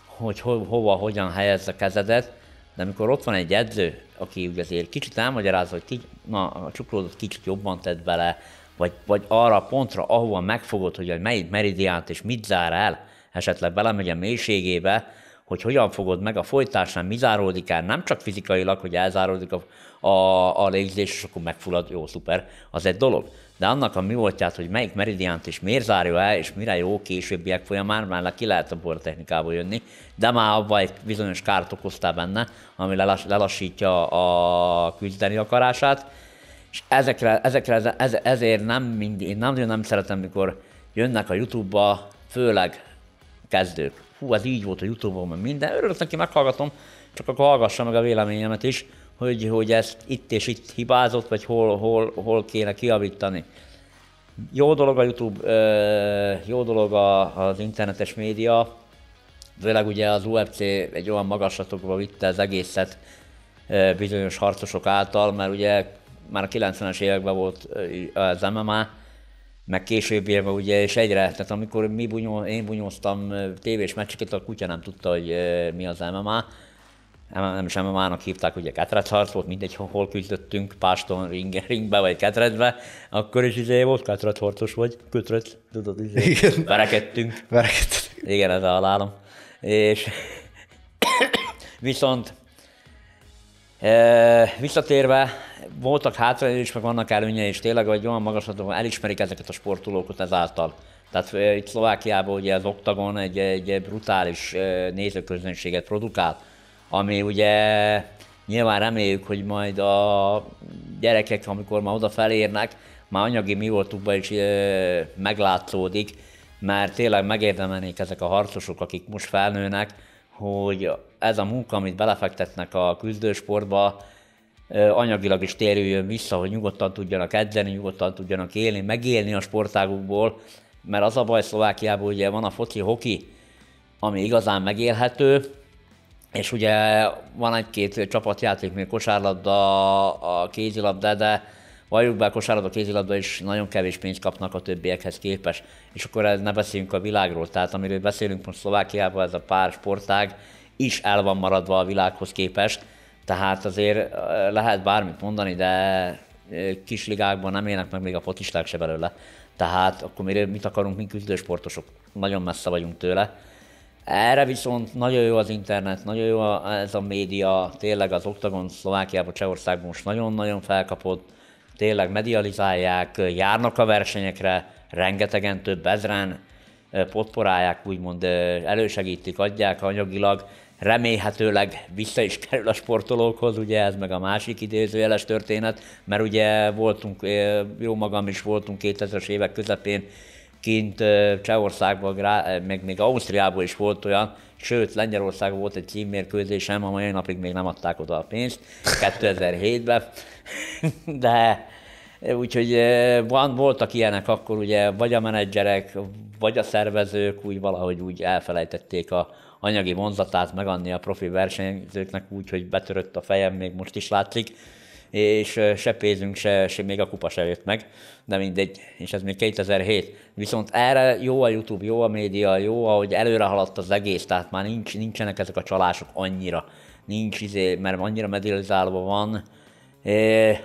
B: hogy ho, hova, hogyan helyezze a kezedet, de amikor ott van egy edző, aki ugye azért kicsit elmagyarázza, hogy ki, na, a csuklódot kicsit jobban tett bele, vagy, vagy arra a pontra, ahova megfogod, hogy melyik meridiánt és mit zár el, esetleg belemegy a mélységébe, hogy hogyan fogod meg a folytásnál, mi záródik el, nem csak fizikailag, hogy elzáródik a, a, a légzés, és akkor megfullad, jó, szuper, az egy dolog. De annak a mi voltját, hogy melyik meridiánt és miért zárja el, és mire jó későbbiek folyamán, már ki lehet a technikából jönni, de már abban egy bizonyos kárt okoztál benne, ami lelassítja a küzdeni akarását, és ezekre, ezekre, ez, ezért nem mindig, én nagyon nem szeretem, mikor jönnek a Youtube-ba, főleg kezdők. Hú, ez így volt a Youtube-on, mert minden. Örülök neki, meghallgatom, csak akkor hallgassa meg a véleményemet is, hogy, hogy ez itt és itt hibázott, vagy hol, hol, hol kéne kiavítani. Jó dolog a Youtube, jó dolog az internetes média, főleg ugye az UFC egy olyan magaslatokba vitte az egészet bizonyos harcosok által, mert ugye már a 90-es években volt az MMA, meg később élve ugye, és egyre, tehát amikor mi bunyol, én bunyóztam tévés meccseket, a kutya nem tudta, hogy mi az MMA, nem is MMA-nak hívták, ugye ketrec volt, mindegy, hol küzdöttünk páston, ring, ringbe vagy ketrecbe, akkor is izé volt ketrec harcos vagy, kötrec, tudod, izé, Igen. verekedtünk. verekedtünk. Igen, ez a halálom. És (coughs) viszont e, visszatérve, voltak hátrányai is, meg vannak előnyei is, tényleg, hogy olyan magaslatokon elismerik ezeket a sportolókat ezáltal. Tehát itt Szlovákiában ugye az Oktagon egy, egy brutális nézőközönséget produkál, ami ugye nyilván reméljük, hogy majd a gyerekek, amikor már oda felérnek, már anyagi mi voltukban is meglátszódik, mert tényleg megérdemelnék ezek a harcosok, akik most felnőnek, hogy ez a munka, amit belefektetnek a küzdősportba, anyagilag is térüljön vissza, hogy nyugodtan tudjanak edzeni, nyugodtan tudjanak élni, megélni a sportágukból, mert az a baj Szlovákiában ugye van a foci, hoki, ami igazán megélhető, és ugye van egy-két csapatjáték, még kosárlabda, a kézilabda, de valljuk be, a kosárlabda, a kézilabda is nagyon kevés pénzt kapnak a többiekhez képes. És akkor ne beszéljünk a világról, tehát amiről beszélünk most Szlovákiában, ez a pár sportág is el van maradva a világhoz képest tehát azért lehet bármit mondani, de kisligákban nem élnek meg még a fotisták se belőle. Tehát akkor miért, mit akarunk mint küzdősportosok? Nagyon messze vagyunk tőle. Erre viszont nagyon jó az internet, nagyon jó ez a média, tényleg az Oktagon Szlovákiában, Csehországban most nagyon-nagyon felkapott, tényleg medializálják, járnak a versenyekre, rengetegen több ezren, potporálják, úgymond elősegítik, adják anyagilag, remélhetőleg vissza is kerül a sportolókhoz, ugye ez meg a másik idézőjeles történet, mert ugye voltunk, jó magam is voltunk 2000-es évek közepén kint Csehországban, meg még Ausztriában is volt olyan, sőt Lengyelország volt egy címmérkőzésem, a mai napig még nem adták oda a pénzt, 2007-ben, (laughs) de Úgyhogy eh, van, voltak ilyenek akkor ugye, vagy a menedzserek, vagy a szervezők úgy valahogy úgy elfelejtették a anyagi vonzatát megadni a profi versenyzőknek úgy, hogy betörött a fejem, még most is látszik, és eh, se pénzünk, se, se még a kupa se jött meg, de mindegy, és ez még 2007. Viszont erre jó a YouTube, jó a média, jó, ahogy előre haladt az egész, tehát már nincs, nincsenek ezek a csalások annyira, nincs izé, mert annyira medializálva van,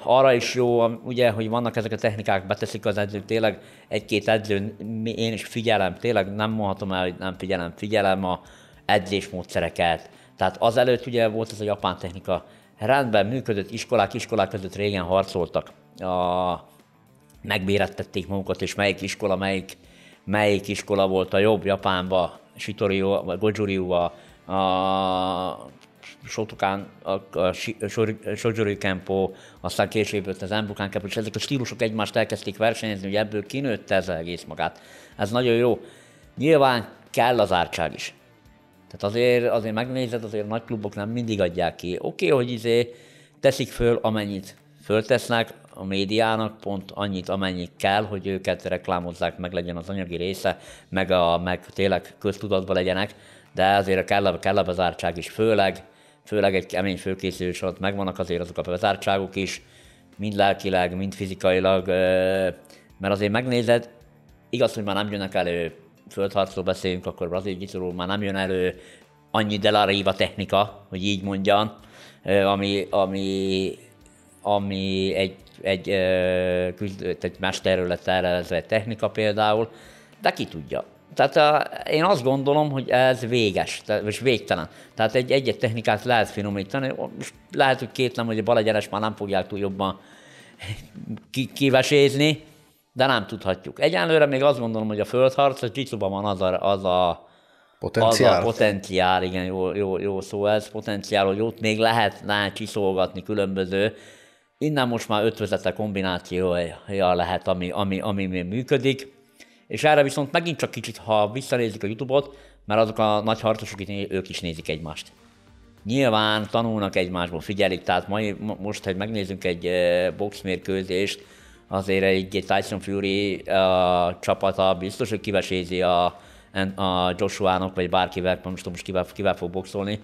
B: arra is jó, ugye, hogy vannak ezek a technikák, beteszik az edző, tényleg egy-két edző, én is figyelem, tényleg nem mondhatom el, hogy nem figyelem, figyelem a edzésmódszereket. Tehát azelőtt ugye volt ez a japán technika, rendben működött, iskolák iskolák között régen harcoltak. A, megbérettették magukat, és melyik iskola, melyik, melyik iskola volt a jobb Japánba, Shitori, vagy Gojuriu, a, a Sotokán, a, a, a Shojory Kempo, aztán később jött az embukán Kempo, és ezek a stílusok egymást elkezdték versenyezni, hogy ebből kinőtte ez egész magát. Ez nagyon jó. Nyilván kell az ártság is. Tehát azért, azért megnézed, azért nagy klubok nem mindig adják ki. Oké, okay, hogy izé teszik föl, amennyit föltesznek a médiának, pont annyit, amennyit kell, hogy őket reklámozzák, meg legyen az anyagi része, meg, a, meg tényleg köztudatban legyenek, de azért a kell, kell a bezártság is, főleg főleg egy kemény főkészülés alatt megvannak azért azok a bezártságok is, mind lelkileg, mind fizikailag, mert azért megnézed, igaz, hogy már nem jönnek elő, földharcról beszélünk, akkor brazil gyitoló már nem jön elő annyi Delaréva technika, hogy így mondjam, ami, ami, ami egy, egy, egy, egy más területre technika például, de ki tudja, tehát a, én azt gondolom, hogy ez véges, és végtelen. Tehát egy egyet technikát lehet finomítani, lehet, hogy kétlem, hogy a balegyeres már nem fogják túl jobban kivesézni, de nem tudhatjuk. Egyenlőre még azt gondolom, hogy a földharc, a Csicsuban van az a, az a
A: Potenciál. Az a
B: potenciál, igen, jó, jó, jó szó ez, potenciál, hogy ott még lehet csiszolgatni különböző. Innen most már ötvözete kombinációja lehet, ami, ami, ami még működik. És erre viszont megint csak kicsit, ha visszanézik a YouTube-ot, mert azok a nagy harcosok, itt, ők is nézik egymást. Nyilván tanulnak egymásból, figyelik, tehát mai, most, hogy megnézzünk egy e, boxmérkőzést, azért egy Tyson Fury e, a csapata biztos, hogy kivesézi a, a joshua vagy bárkivel, nem tudom, most kivel, kivel fog boxolni.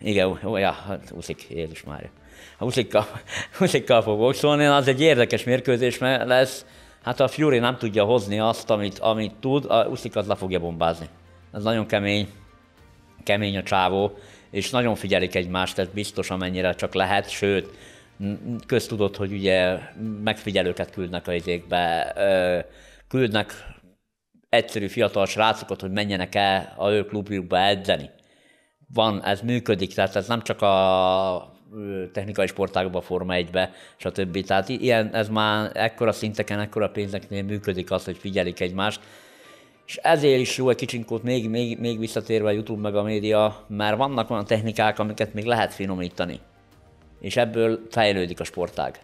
B: Igen, olyan, hát úszik, Jézus már. Ha úszikkal, (laughs) úszikkal fog boxolni, az egy érdekes mérkőzés lesz, Hát a Fury nem tudja hozni azt, amit, amit tud, a Uszik az le fogja bombázni. Ez nagyon kemény, kemény a csávó, és nagyon figyelik egymást, ez biztos amennyire csak lehet, sőt, köztudott, hogy ugye megfigyelőket küldnek a izékbe, küldnek egyszerű fiatal srácokat, hogy menjenek el a ő klubjukba edzeni. Van, ez működik, tehát ez nem csak a technikai sportágba, Forma 1-be, stb. Tehát ilyen, ez már ekkora szinteken, ekkora pénzeknél működik az, hogy figyelik egymást. És ezért is jó egy kicsinkót még, még, még visszatérve a YouTube meg a média, mert vannak olyan technikák, amiket még lehet finomítani. És ebből fejlődik a sportág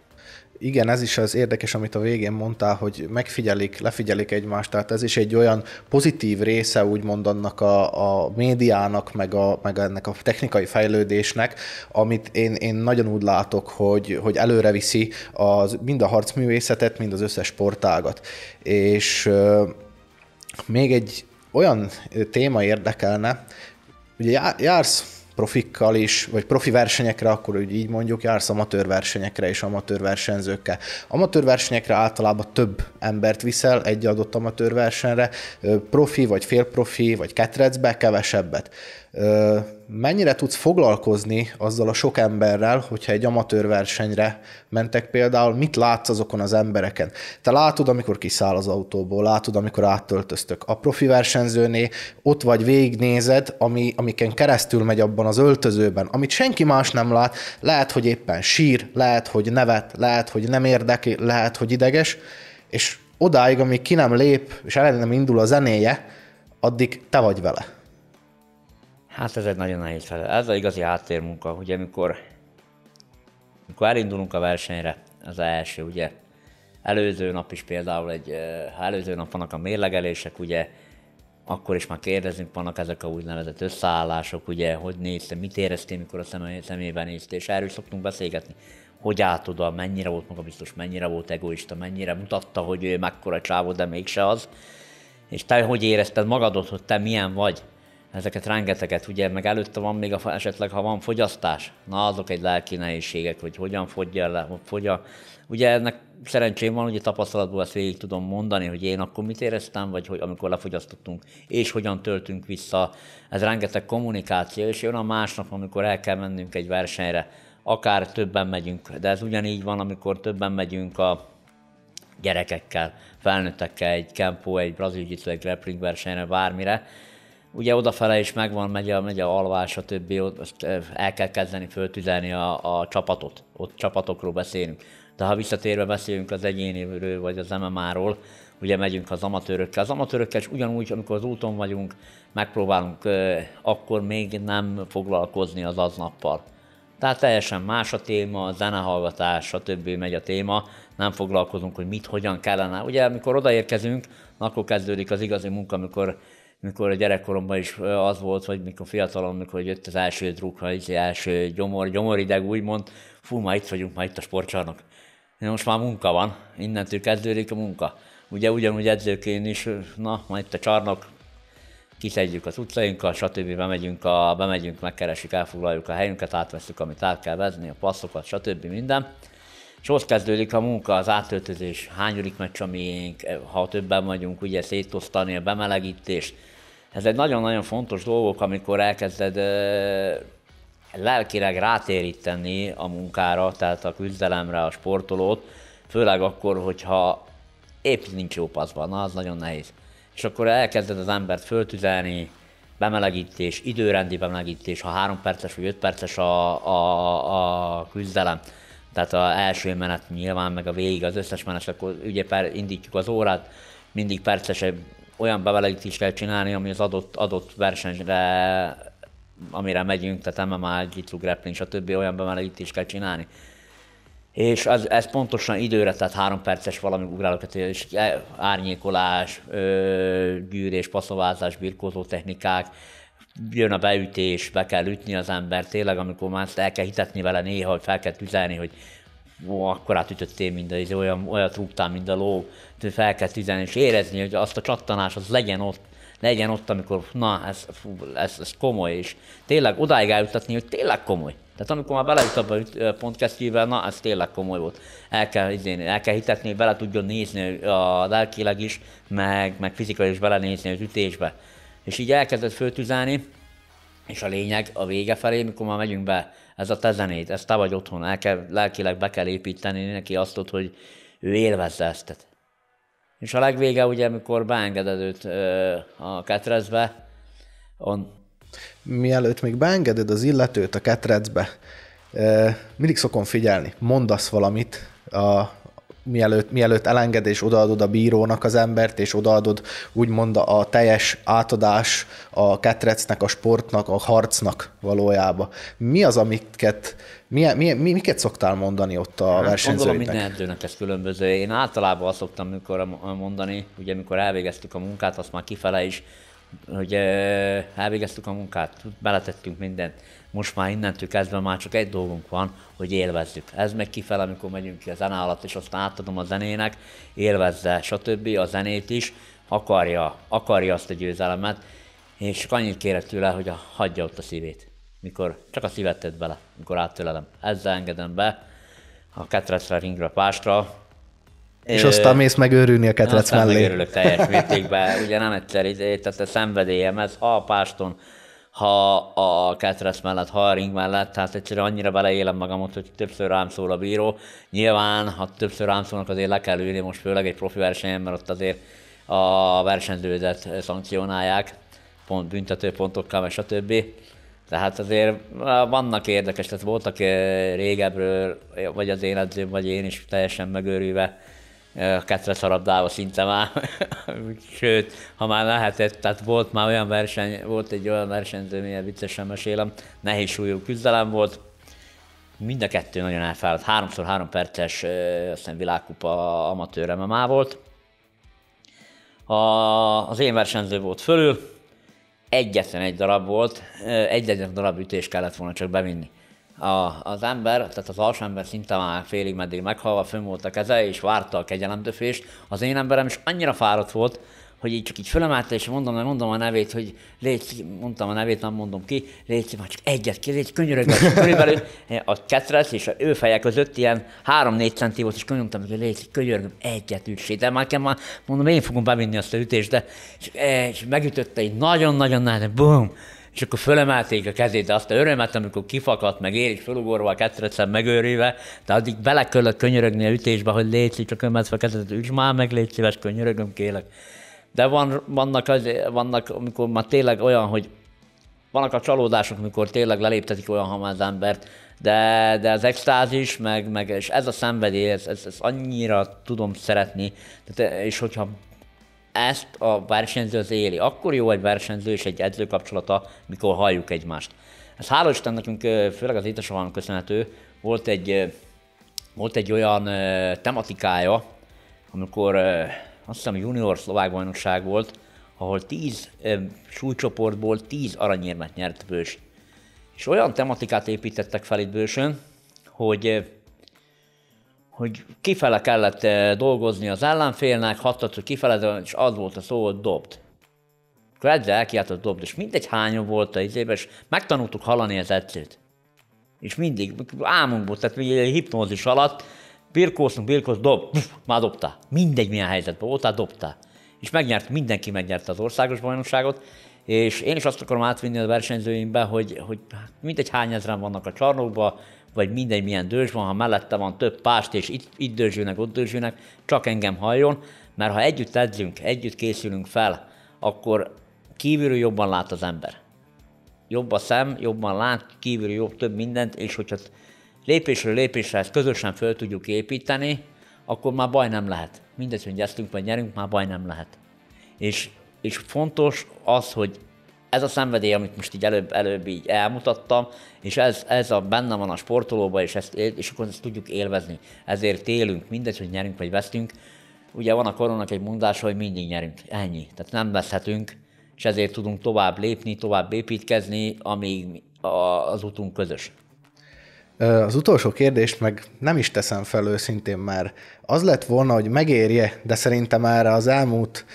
A: igen, ez is az érdekes, amit a végén mondtál, hogy megfigyelik, lefigyelik egymást, tehát ez is egy olyan pozitív része úgymond annak a, a médiának, meg, a, meg ennek a technikai fejlődésnek, amit én, én nagyon úgy látok, hogy, hogy előre viszi az, mind a harcművészetet, mind az összes sportágat. És euh, még egy olyan téma érdekelne, ugye jársz profikkal is, vagy profi versenyekre, akkor úgy így mondjuk, jársz amatőr versenyekre és amatőr versenyzőkkel. Amatőr versenyekre általában több embert viszel egy adott amatőr versenyre, profi vagy félprofi vagy ketrecbe kevesebbet. Mennyire tudsz foglalkozni azzal a sok emberrel, hogyha egy amatőr versenyre mentek például, mit látsz azokon az embereken? Te látod, amikor kiszáll az autóból, látod, amikor áttöltöztök. A profi versenyzőnél ott vagy végignézed, ami, amiken keresztül megy abban az öltözőben, amit senki más nem lát. Lehet, hogy éppen sír, lehet, hogy nevet, lehet, hogy nem érdekli, lehet, hogy ideges, és odáig, amíg ki nem lép, és ellenem indul a zenéje, addig te vagy vele.
B: Hát ez egy nagyon nehéz feladat. Ez az igazi háttérmunka, ugye amikor, amikor elindulunk a versenyre, az első, ugye előző nap is például egy, ha előző nap vannak a mérlegelések, ugye, akkor is már kérdezünk, vannak ezek a úgynevezett összeállások, ugye, hogy nézte, mit éreztél, mikor a szemé, szemébe néztél, és erről szoktunk beszélgetni, hogy állt oda, mennyire volt maga biztos, mennyire volt egoista, mennyire mutatta, hogy ő mekkora csávó, de mégse az, és te hogy érezted magadot, hogy te milyen vagy, ezeket rengeteget, ugye, meg előtte van még a, esetleg, ha van fogyasztás, na azok egy lelki nehézségek, hogy hogyan fogja le, hogy fogja. Ugye ennek szerencsém van, hogy tapasztalatból ezt végig tudom mondani, hogy én akkor mit éreztem, vagy hogy amikor lefogyasztottunk, és hogyan töltünk vissza. Ez rengeteg kommunikáció, és jön a másnap, amikor el kell mennünk egy versenyre, akár többen megyünk, de ez ugyanígy van, amikor többen megyünk a gyerekekkel, felnőttekkel, egy kempó, egy brazil egy grappling versenyre, bármire, Ugye odafele is megvan, megy a, megy a alvás, a többi, ott el kell kezdeni föltüzelni a, a csapatot, ott csapatokról beszélünk. De ha visszatérve beszélünk az egyéniről, vagy az MMA-ról, ugye megyünk az amatőrökkel. Az amatőrökkel is ugyanúgy, amikor az úton vagyunk, megpróbálunk akkor még nem foglalkozni az aznappal. Tehát teljesen más a téma, a zenehallgatás, többi megy a téma, nem foglalkozunk, hogy mit, hogyan kellene. Ugye, amikor odaérkezünk, akkor kezdődik az igazi munka, amikor mikor a gyerekkoromban is az volt, vagy mikor fiatalon, mikor jött az első druk, az első gyomor, gyomorideg úgymond, fú, már itt vagyunk, már itt a sportcsarnok. De most már munka van, innentől kezdődik a munka. Ugye ugyanúgy edzőként is, na, majd itt a csarnok, kiszedjük az utcainkat, stb. Bemegyünk, a, bemegyünk megkeresik, elfoglaljuk a helyünket, átveszük, amit át kell vezni, a passzokat, stb. minden. És ott kezdődik a munka, az átöltözés, hányulik meccs a miénk, ha többen vagyunk, ugye szétosztani a bemelegítést, ez egy nagyon-nagyon fontos dolgok, amikor elkezded lelkileg rátéríteni a munkára, tehát a küzdelemre a sportolót, főleg akkor, hogyha épp nincs jó paszban, na az nagyon nehéz. És akkor elkezded az embert föltüzelni, bemelegítés, időrendi bemelegítés, ha három perces vagy öt perces a, a, a küzdelem, tehát az első menet nyilván, meg a végig az összes menet, akkor ugye per, indítjuk az órát, mindig percesebb olyan is kell csinálni, ami az adott, adott versenyre, amire megyünk, tehát MMA, Jiu-Jitsu, grappling, többi olyan is kell csinálni. És ez, ez pontosan időre, tehát három perces valami és e, árnyékolás, gyűrés, passzovázás, birkózó technikák, jön a beütés, be kell ütni az ember, tényleg, amikor már ezt el kell hitetni vele néha, hogy fel kell tüzelni, hogy akkor akkorát ütöttél, mint a, izé, olyan, olyat rúgtál, mint a ló, fel kell tüzelni, és érezni, hogy azt a csattanás az legyen ott, legyen ott, amikor na, ez, fú, ez, ez komoly, és tényleg odáig eljutatni, hogy tényleg komoly. Tehát amikor már belejut abba pont kesztyűvel, na ez tényleg komoly volt. El kell, izéni, el kell hitetni, bele tudjon nézni a lelkileg is, meg, meg fizikailag is belenézni az ütésbe. És így elkezdett föltüzelni, és a lényeg a vége felé, mikor már megyünk be ez a te zenét, ezt te vagy otthon, el kell, lelkileg be kell építeni neki azt, hogy ő élvezze ezt. És a legvége, ugye, amikor beengeded őt ö, a ketrezbe,
A: on... Mielőtt még beengeded az illetőt a ketrecbe, ö, mindig szokom figyelni, mondasz valamit a mielőtt, mielőtt elenged és odaadod a bírónak az embert, és odaadod úgymond a teljes átadás a ketrecnek, a sportnak, a harcnak valójába. Mi az, amiket, mi, mi, mi, miket szoktál mondani ott a hát, versenyzőinek? Gondolom
B: minden edzőnek ez különböző. Én általában azt szoktam mikor mondani, ugye amikor elvégeztük a munkát, azt már kifele is, hogy elvégeztük a munkát, beletettünk mindent. Most már innentől kezdve már csak egy dolgunk van, hogy élvezzük. Ez meg kifele, amikor megyünk ki a zene alatt, és aztán átadom a zenének, élvezze, stb. a zenét is, akarja, akarja azt a győzelemet, és csak annyit kérek tőle, hogy a hagyja ott a szívét. Mikor csak a szívet tett bele, mikor áttölelem. Ezzel engedem be a ketrecre, ringre, pástra, és aztán mész megőrülni a ketrec mellé. Megőrülök teljes mértékben, ugye nem egyszer, tehát a szenvedélyem ez, ha a páston ha a Ketrec mellett, ha a ring mellett, tehát egyszerűen annyira beleélem magamot, hogy többször rám szól a bíró. Nyilván, ha többször rám szólnak, azért le kell ülni, most főleg egy profi versenyen, mert ott azért a versenyződet szankcionálják, pont büntető pontokkal, a többi. Tehát azért vannak érdekes, tehát voltak eh, régebről, vagy az én edzőm, vagy én is teljesen megőrülve kettes harabdába szinte már, (laughs) sőt, ha már lehetett, tehát volt már olyan verseny, volt egy olyan versenyző, milyen viccesen mesélem, nehéz súlyú küzdelem volt, mind a kettő nagyon elfáradt, háromszor három perces, aztán világkupa amatőr már volt. A, az én versenyző volt fölül, egyetlen egy darab volt, egyetlen darab ütés kellett volna csak bevinni a, az ember, tehát az alsó ember szinte már félig meddig meghalva, fönn volt a keze, és várta a kegyelemdöfést. Az én emberem is annyira fáradt volt, hogy így csak így fölemelte, és mondom, mert mondom a nevét, hogy légy, mondtam a nevét, nem mondom ki, légy, már csak egyet ki, légy, könyörögök, körülbelül (laughs) eh, a ketrec és a ő feje között ilyen 3-4 centi volt, és könyörögtem, hogy légy, könyörögöm, egyet ütsé, de már kell már, mondom, én fogom bevinni azt a ütést, de és, eh, és megütötte egy nagyon-nagyon nehezen, bum, és akkor fölemelték a kezét, de azt a örömet, amikor kifakadt, meg ér, és fölugorva a ketrecen megőrülve, de addig bele kellett könyörögni a ütésbe, hogy légy, csak ömedve a kezetet, üts már meg, légy szíves, könyörögöm, kélek. De van, vannak, az, vannak, amikor már tényleg olyan, hogy vannak a csalódások, amikor tényleg leléptetik olyan hamar az embert, de, de az extázis, meg, meg és ez a szenvedély, ez, ez, ez annyira tudom szeretni, tehát, és hogyha ezt a versenyző az éli. Akkor jó egy versenyző és egy edző kapcsolata, mikor halljuk egymást. Ez hála Isten nekünk, főleg az édesapámnak köszönhető, volt egy, volt egy olyan tematikája, amikor azt hiszem junior szlovák bajnokság volt, ahol 10 súlycsoportból 10 aranyérmet nyert Bős. És olyan tematikát építettek fel itt Bősön, hogy hogy kifele kellett eh, dolgozni az ellenfélnek, hogy kifele, és az volt a szó, hogy dobd. Akkor ezzel elkiáltott dobd, és mindegy hányom volt a izébe, és megtanultuk halani az edzőt. És mindig álmunkból, tehát egy hipnózis alatt, birkóztunk, birkóztunk, dob, puf, már dobta. Mindegy milyen helyzetben volt, voltál, dobta, És megnyert, mindenki megnyerte az országos bajnokságot, és én is azt akarom átvinni a versenyzőimbe, hogy, hogy hát mindegy hány ezeren vannak a csarnokban, vagy mindegy milyen dörzs van, ha mellette van több párt és itt, itt dörzsülnek, ott dörzsülnek, csak engem halljon, mert ha együtt edzünk, együtt készülünk fel, akkor kívülről jobban lát az ember. Jobb a szem, jobban lát, kívülről jobb több mindent, és hogyha lépésről lépésre ezt közösen föl tudjuk építeni, akkor már baj nem lehet. Mindegy, hogy gyeztünk vagy nyerünk, már baj nem lehet. És, és fontos az, hogy ez a szenvedély, amit most így előbb, előbb így elmutattam, és ez, ez a benne van a sportolóba, és, ezt, és akkor ezt tudjuk élvezni. Ezért élünk, mindegy, hogy nyerünk vagy vesztünk. Ugye van a koronak egy mondása, hogy mindig nyerünk. Ennyi. Tehát nem veszhetünk, és ezért tudunk tovább lépni, tovább építkezni, amíg az utunk közös.
A: Az utolsó kérdést meg nem is teszem fel őszintén, mert az lett volna, hogy megérje, de szerintem erre az elmúlt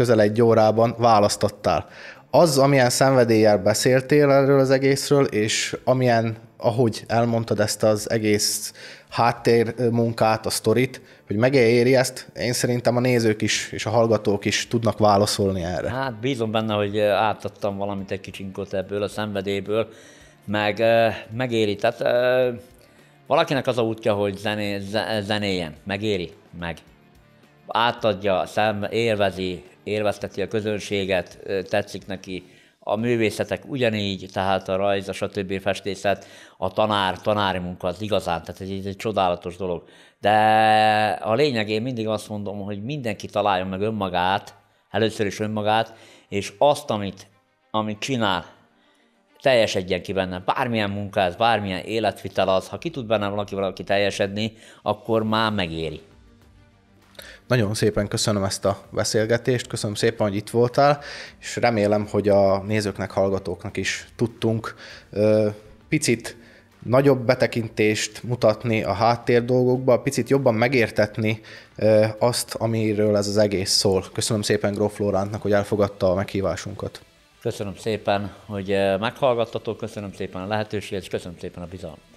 A: közel egy órában választottál. Az, amilyen szenvedéllyel beszéltél erről az egészről, és amilyen, ahogy elmondtad ezt az egész háttérmunkát, a sztorit, hogy megéri ezt, én szerintem a nézők is és a hallgatók is tudnak válaszolni erre.
B: Hát bízom benne, hogy átadtam valamit egy kicsinkot ebből a szenvedélyből, meg megéri. Tehát valakinek az a útja, hogy zené, zenéjen, megéri, meg. Átadja, szem, élvezi, élvezteti a közönséget, tetszik neki a művészetek ugyanígy, tehát a rajz, a stb. festészet, a tanár, tanári munka az igazán, tehát ez egy, egy csodálatos dolog. De a lényeg én mindig azt mondom, hogy mindenki találja meg önmagát, először is önmagát, és azt, amit, amit csinál, teljesedjen ki benne. Bármilyen munka ez, bármilyen életvitel az, ha ki tud benne valaki valaki teljesedni, akkor már megéri.
A: Nagyon szépen köszönöm ezt a beszélgetést, köszönöm szépen, hogy itt voltál, és remélem, hogy a nézőknek, hallgatóknak is tudtunk picit nagyobb betekintést mutatni a háttér dolgokba, picit jobban megértetni azt, amiről ez az egész szól. Köszönöm szépen Gróf Lórántnak, hogy elfogadta a meghívásunkat.
B: Köszönöm szépen, hogy meghallgattatok, köszönöm szépen a lehetőséget, és köszönöm szépen a bizalmat.